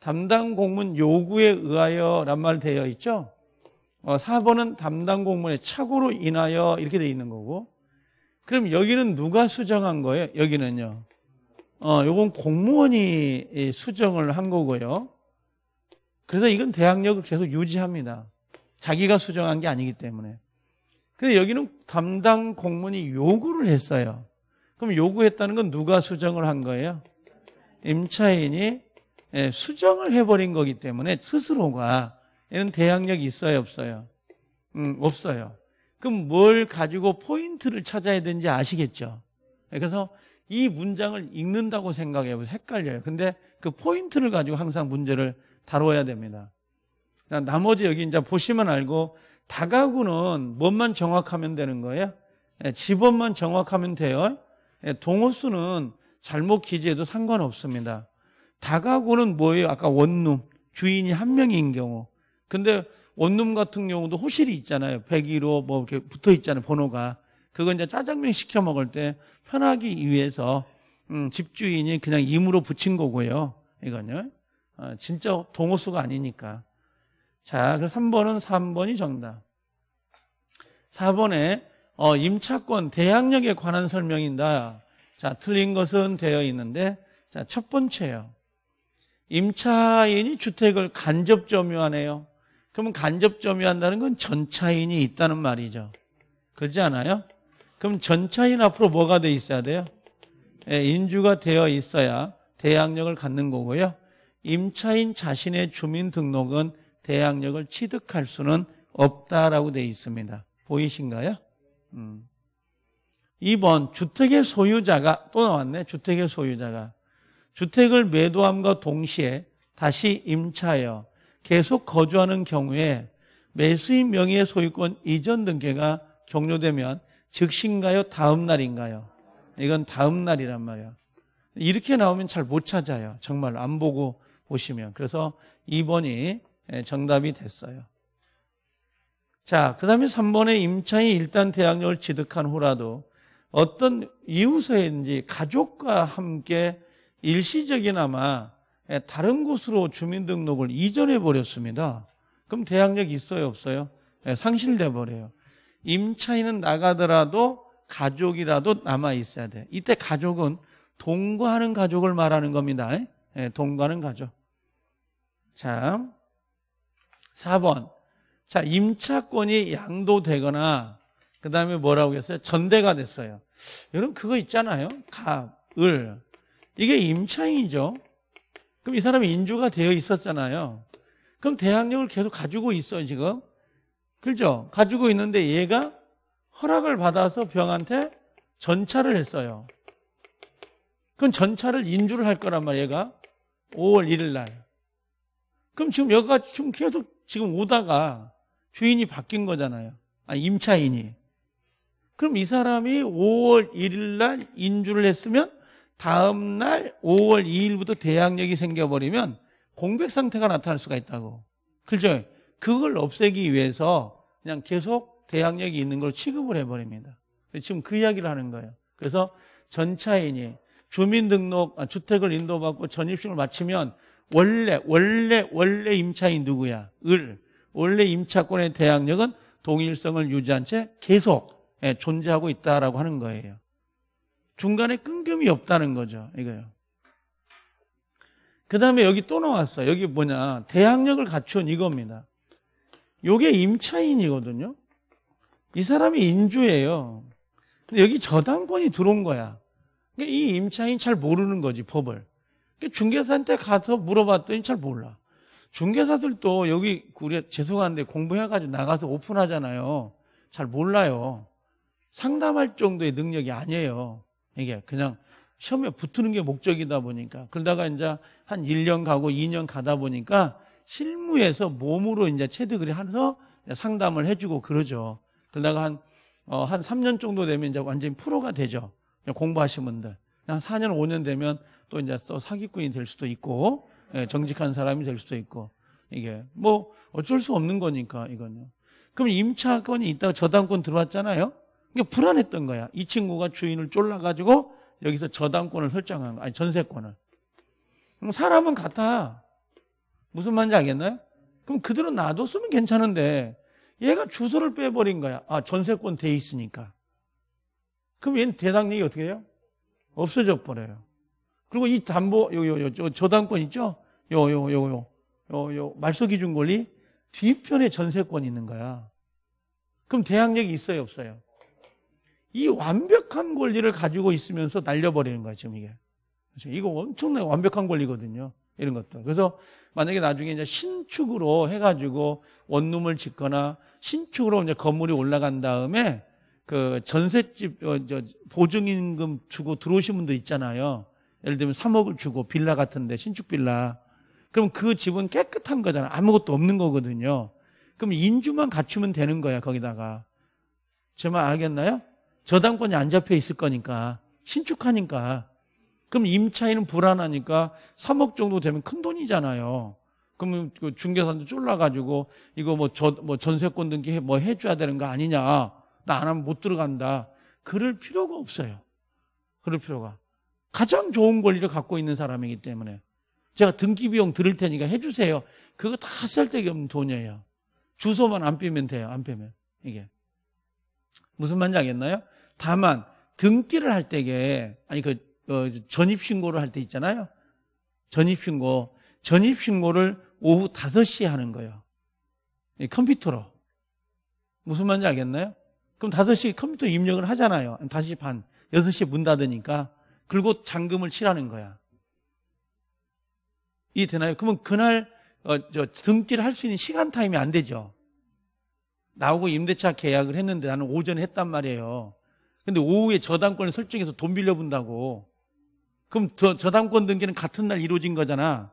담당 공무원 요구에 의하여 란말 되어 있죠. 어, 4번은 담당 공무원의 착오로 인하여 이렇게 되어 있는 거고 그럼 여기는 누가 수정한 거예요? 여기는요. 어, 요건 공무원이 수정을 한 거고요. 그래서 이건 대항력을 계속 유지합니다. 자기가 수정한 게 아니기 때문에. 근데 여기는 담당 공무원이 요구를 했어요. 그럼 요구했다는 건 누가 수정을 한 거예요? 임차인이 예, 수정을 해버린 거기 때문에 스스로가 얘는 대항력이 있어요, 없어요? 음, 없어요. 그럼 뭘 가지고 포인트를 찾아야 되는지 아시겠죠? 예, 그래서 이 문장을 읽는다고 생각해 보세요. 헷갈려요. 근데 그 포인트를 가지고 항상 문제를 다뤄야 됩니다. 나머지 여기 이제 보시면 알고 다가구는 뭔만 정확하면 되는 거예요. 집원만 예, 정확하면 돼요. 예, 동호수는 잘못 기재해도 상관없습니다. 다가구는 뭐예요? 아까 원룸 주인이 한 명인 경우. 근데 원룸 같은 경우도 호실이 있잖아요. 101호 뭐 이렇게 붙어 있잖아요. 번호가. 그건 이제 짜장면 시켜 먹을 때 편하기 위해서 음, 집주인이 그냥 임으로 붙인 거고요. 이건요. 아, 진짜 동호수가 아니니까. 자, 그 3번은 3번이 정답. 4번에 어, 임차권 대항력에 관한 설명인다. 자, 틀린 것은 되어 있는데 자, 첫 번째요. 임차인이 주택을 간접 점유하네요. 그러면 간접 점유한다는 건 전차인이 있다는 말이죠. 그렇지 않아요? 그럼 전차인 앞으로 뭐가 돼 있어야 돼요? 예, 인주가 되어 있어야 대항력을 갖는 거고요. 임차인 자신의 주민등록은 대항력을 취득할 수는 없다라고 돼 있습니다. 보이신가요? 음. 2번 주택의 소유자가 또 나왔네. 주택의 소유자가 주택을 매도함과 동시에 다시 임차하여 계속 거주하는 경우에 매수인 명의의 소유권 이전 등계가 종료되면 즉신가요? 다음 날인가요? 이건 다음 날이란 말이에요 이렇게 나오면 잘 못 찾아요. 정말 안 보고 보시면. 그래서 2번이 예, 정답이 됐어요. 자, 그 다음에 3번에 임차인 일단 대항력을 취득한 후라도 어떤 이웃에인지 가족과 함께 일시적이나마 예, 다른 곳으로 주민등록을 이전해 버렸습니다. 그럼 대항력 있어요, 없어요? 예, 상실돼 버려요. 임차인은 나가더라도 가족이라도 남아 있어야 돼. 이때 가족은 동거하는 가족을 말하는 겁니다. 예, 동거하는 가족. 자, 4번. 자, 임차권이 양도되거나, 그 다음에 뭐라고 했어요? 전대가 됐어요. 여러분, 그거 있잖아요. 가, 을. 이게 임차인이죠. 그럼 이 사람이 인주가 되어 있었잖아요. 그럼 대항력을 계속 가지고 있어, 요 지금. 그죠? 가지고 있는데 얘가 허락을 받아서 병한테 전차를 했어요. 그럼 전차를 인주를 할 거란 말이에요, 얘가. 5월 1일 날. 그럼 지금 여기가 지금 계속 지금 오다가 주인이 바뀐 거잖아요. 아, 임차인이. 그럼 이 사람이 5월 1일 날 인주를 했으면 다음 날 5월 2일부터 대항력이 생겨버리면 공백 상태가 나타날 수가 있다고. 그죠? 그걸 없애기 위해서 그냥 계속 대항력이 있는 걸 취급을 해버립니다. 지금 그 이야기를 하는 거예요. 그래서 전차인이 주민등록 아, 주택을 인도받고 전입식을 마치면 원래 원래 원래 임차인 누구야? 을 원래 임차권의 대항력은 동일성을 유지한 채 계속 예, 존재하고 있다라고 하는 거예요. 중간에 끈금이 없다는 거죠. 이거요. 그 다음에 여기 또 나왔어. 여기 뭐냐. 대항력을 갖춘 이겁니다. 요게 임차인이거든요. 이 사람이 인주예요. 근데 여기 저당권이 들어온 거야. 그러니까 이 임차인 잘 모르는 거지 법을. 그러니까 중개사한테 가서 물어봤더니 잘 몰라. 중개사들도 여기 우리가 죄송한데 공부해가지고 나가서 오픈하잖아요. 잘 몰라요. 상담할 정도의 능력이 아니에요. 이게 그냥 시험에 붙는 게 목적이다 보니까 그러다가 이제 한 1년 가고 2년 가다 보니까 실무에서 몸으로 이제 체득을 해서 상담을 해주고 그러죠. 그러다가 한, 어, 한 3년 정도 되면 이제 완전히 프로가 되죠. 공부하신 분들. 한 4년, 5년 되면 또 이제 또 사기꾼이 될 수도 있고, 예, 정직한 사람이 될 수도 있고, 이게 뭐 어쩔 수 없는 거니까, 이거는. 그럼 임차권이 있다가 저당권 들어왔잖아요? 그러니까 불안했던 거야. 이 친구가 주인을 쫄라가지고 여기서 저당권을 설정한 거, 아니 전세권을. 사람은 같아. 무슨 말인지 알겠나요? 그럼 그대로 놔뒀으면 괜찮은데 얘가 주소를 빼버린 거야. 아, 전세권 돼 있으니까. 그럼 얘는 대당력이 어떻게 돼요? 없어져 버려요. 그리고 이 담보, 요, 요, 요, 요 저당권 있죠? 요, 요, 요, 요, 요, 요, 말소기준 권리 뒤편에 전세권이 있는 거야. 그럼 대항력이 있어요, 없어요? 이 완벽한 권리를 가지고 있으면서 날려버리는 거야, 지금 이게. 이거 엄청나게 완벽한 권리거든요. 이런 것들. 그래서 만약에 나중에 이제 신축으로 해가지고 원룸을 짓거나 신축으로 이제 건물이 올라간 다음에 그 전셋집 어, 저보증인금 주고 들어오신 분들 있잖아요. 예를 들면 3억을 주고 빌라 같은데 신축 빌라. 그럼 그 집은 깨끗한 거잖아. 아무것도 없는 거거든요. 그럼 인주만 갖추면 되는 거야 거기다가. 제말 알겠나요? 저당권이 안 잡혀 있을 거니까 신축하니까 그럼 임차인은 불안하니까 3억 정도 되면 큰 돈이잖아요. 그러면 그 중개사한테 쫄라가지고 이거 뭐, 저, 뭐 전세권 등기 뭐 해줘야 되는 거 아니냐. 나 안 하면 못 들어간다. 그럴 필요가 없어요. 그럴 필요가. 가장 좋은 권리를 갖고 있는 사람이기 때문에. 제가 등기비용 들을 테니까 해주세요. 그거 다 쓸데기 없는 돈이에요. 주소만 안 빼면 돼요. 안 빼면. 이게. 무슨 말인지 알겠나요? 다만, 등기를 할때에 아니, 그, 어, 전입신고를 할 때 있잖아요. 전입신고. 전입신고를 오후 5시에 하는 거예요. 컴퓨터로. 무슨 말인지 알겠나요? 그럼 5시 컴퓨터 입력을 하잖아요. 5시 반, 6시에 문 닫으니까. 그리고 잔금을 치라는 거야. 이해 되나요? 그러면 그날 어, 저 등기를 할 수 있는 시간 타임이 안 되죠. 나오고 임대차 계약을 했는데 나는 오전에 했단 말이에요. 근데 오후에 저당권을 설정해서 돈 빌려본다고 그럼 저당권 등기는 같은 날 이루어진 거잖아.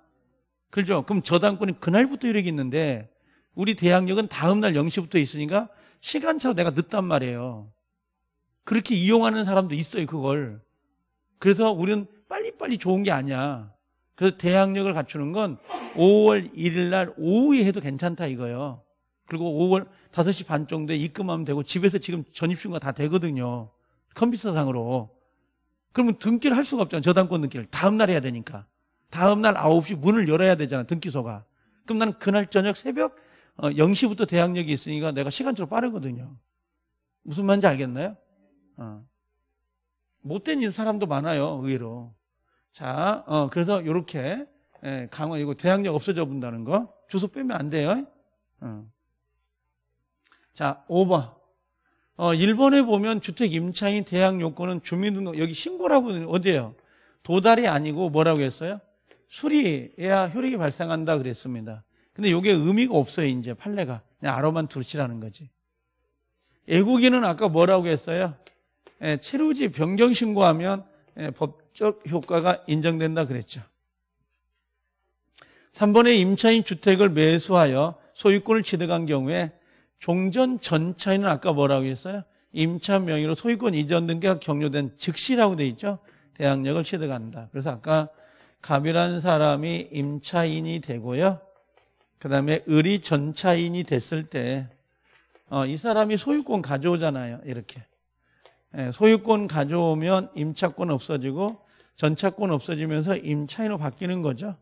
그죠 그럼 저당권이 그날부터 효력이 있는데 우리 대항력은 다음 날 0시부터 있으니까 시간차로 내가 늦단 말이에요. 그렇게 이용하는 사람도 있어요, 그걸. 그래서 우리는 빨리빨리 좋은 게 아니야. 그래서 대항력을 갖추는 건 5월 1일 날 오후에 해도 괜찮다 이거예요. 그리고 5월 5시 반 정도에 입금하면 되고 집에서 지금 전입신고가 다 되거든요. 컴퓨터상으로. 그러면 등기를 할 수가 없잖아. 저당권 등기를. 다음날 해야 되니까. 다음날 9시 문을 열어야 되잖아. 등기소가. 그럼 나는 그날 저녁 새벽 0시부터 어, 대학력이 있으니까 내가 시간적으로 빠르거든요. 무슨 말인지 알겠나요? 어. 못된 사람도 많아요. 의외로. 자, 어, 그래서 이렇게 예, 강화 이거 대학력 없어져 본다는 거. 주소 빼면 안 돼요. 어. 자, 5번. 어, 일본에 보면 주택 임차인 대항 요건은 주민등록 여기 신고라고 어디예요? 도달이 아니고 뭐라고 했어요? 수리해야 효력이 발생한다 그랬습니다. 근데 이게 의미가 없어요 이제 판례가 그냥 아로만 두시라는 거지. 애국인은 아까 뭐라고 했어요? 예, 체류지 변경 신고하면 예, 법적 효과가 인정된다 그랬죠. 3번에 임차인 주택을 매수하여 소유권을 취득한 경우에 종전 전차에는 아까 뭐라고 했어요? 임차 명의로 소유권 이전 등기가 격려된 즉시라고 돼 있죠. 대항력을 취득한다. 그래서 아까 갑이라는 사람이 임차인이 되고요. 그 다음에 을이 전차인이 됐을 때, 어, 이 사람이 소유권 가져오잖아요. 이렇게. 예, 소유권 가져오면 임차권 없어지고, 전차권 없어지면서 임차인으로 바뀌는 거죠.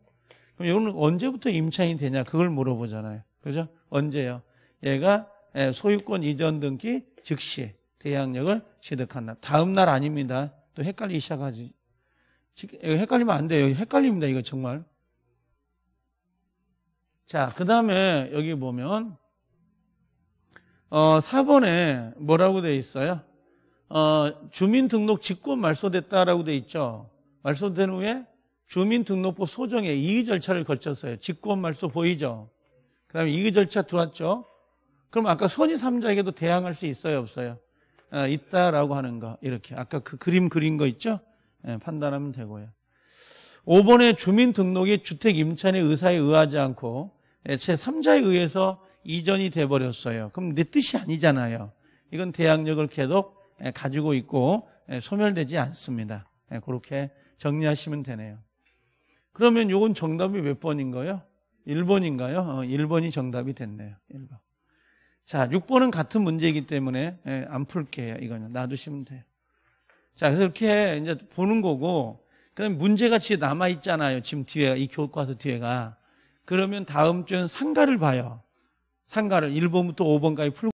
그럼 이거는 언제부터 임차인이 되냐? 그걸 물어보잖아요. 그죠? 언제요? 얘가 예, 소유권 이전 등기 즉시 대항력을 취득한다. 다음 날 아닙니다. 또 헷갈리기 시작하지. 헷갈리면 안 돼요. 헷갈립니다. 이거 정말. 자, 그 다음에 여기 보면, 어, 4번에 뭐라고 돼 있어요? 어, 주민등록 직권 말소됐다라고 돼 있죠. 말소된 후에 주민등록법 소정의 이의 절차를 거쳤어요. 직권 말소 보이죠? 그 다음에 이의 절차 들어왔죠? 그럼 아까 선이 3자에게도 대항할 수 있어요, 없어요? 아, 있다라고 하는 거. 이렇게. 아까 그 그림 그린 거 있죠? 네, 판단하면 되고요. 5번에 주민등록이 주택 임차인의 의사에 의하지 않고 예, 제3자에 의해서 이전이 돼버렸어요. 그럼 내 뜻이 아니잖아요. 이건 대항력을 계속 예, 가지고 있고 소멸되지 않습니다. 그렇게 정리하시면 되네요. 그러면 이건 정답이 몇번인거예요 1번인가요? 1번이 어, 정답이 됐네요. 1번. 자, 6번은 같은 문제이기 때문에 예, 안 풀게요. 이거는 놔두시면 돼요. 자, 그렇게 이제 보는 거고 그다음 문제가 지금 남아 있잖아요. 지금 뒤에 이 교과서 뒤에가 그러면 다음 주에는 상가를 봐요. 상가를 1번부터 5번까지 풀고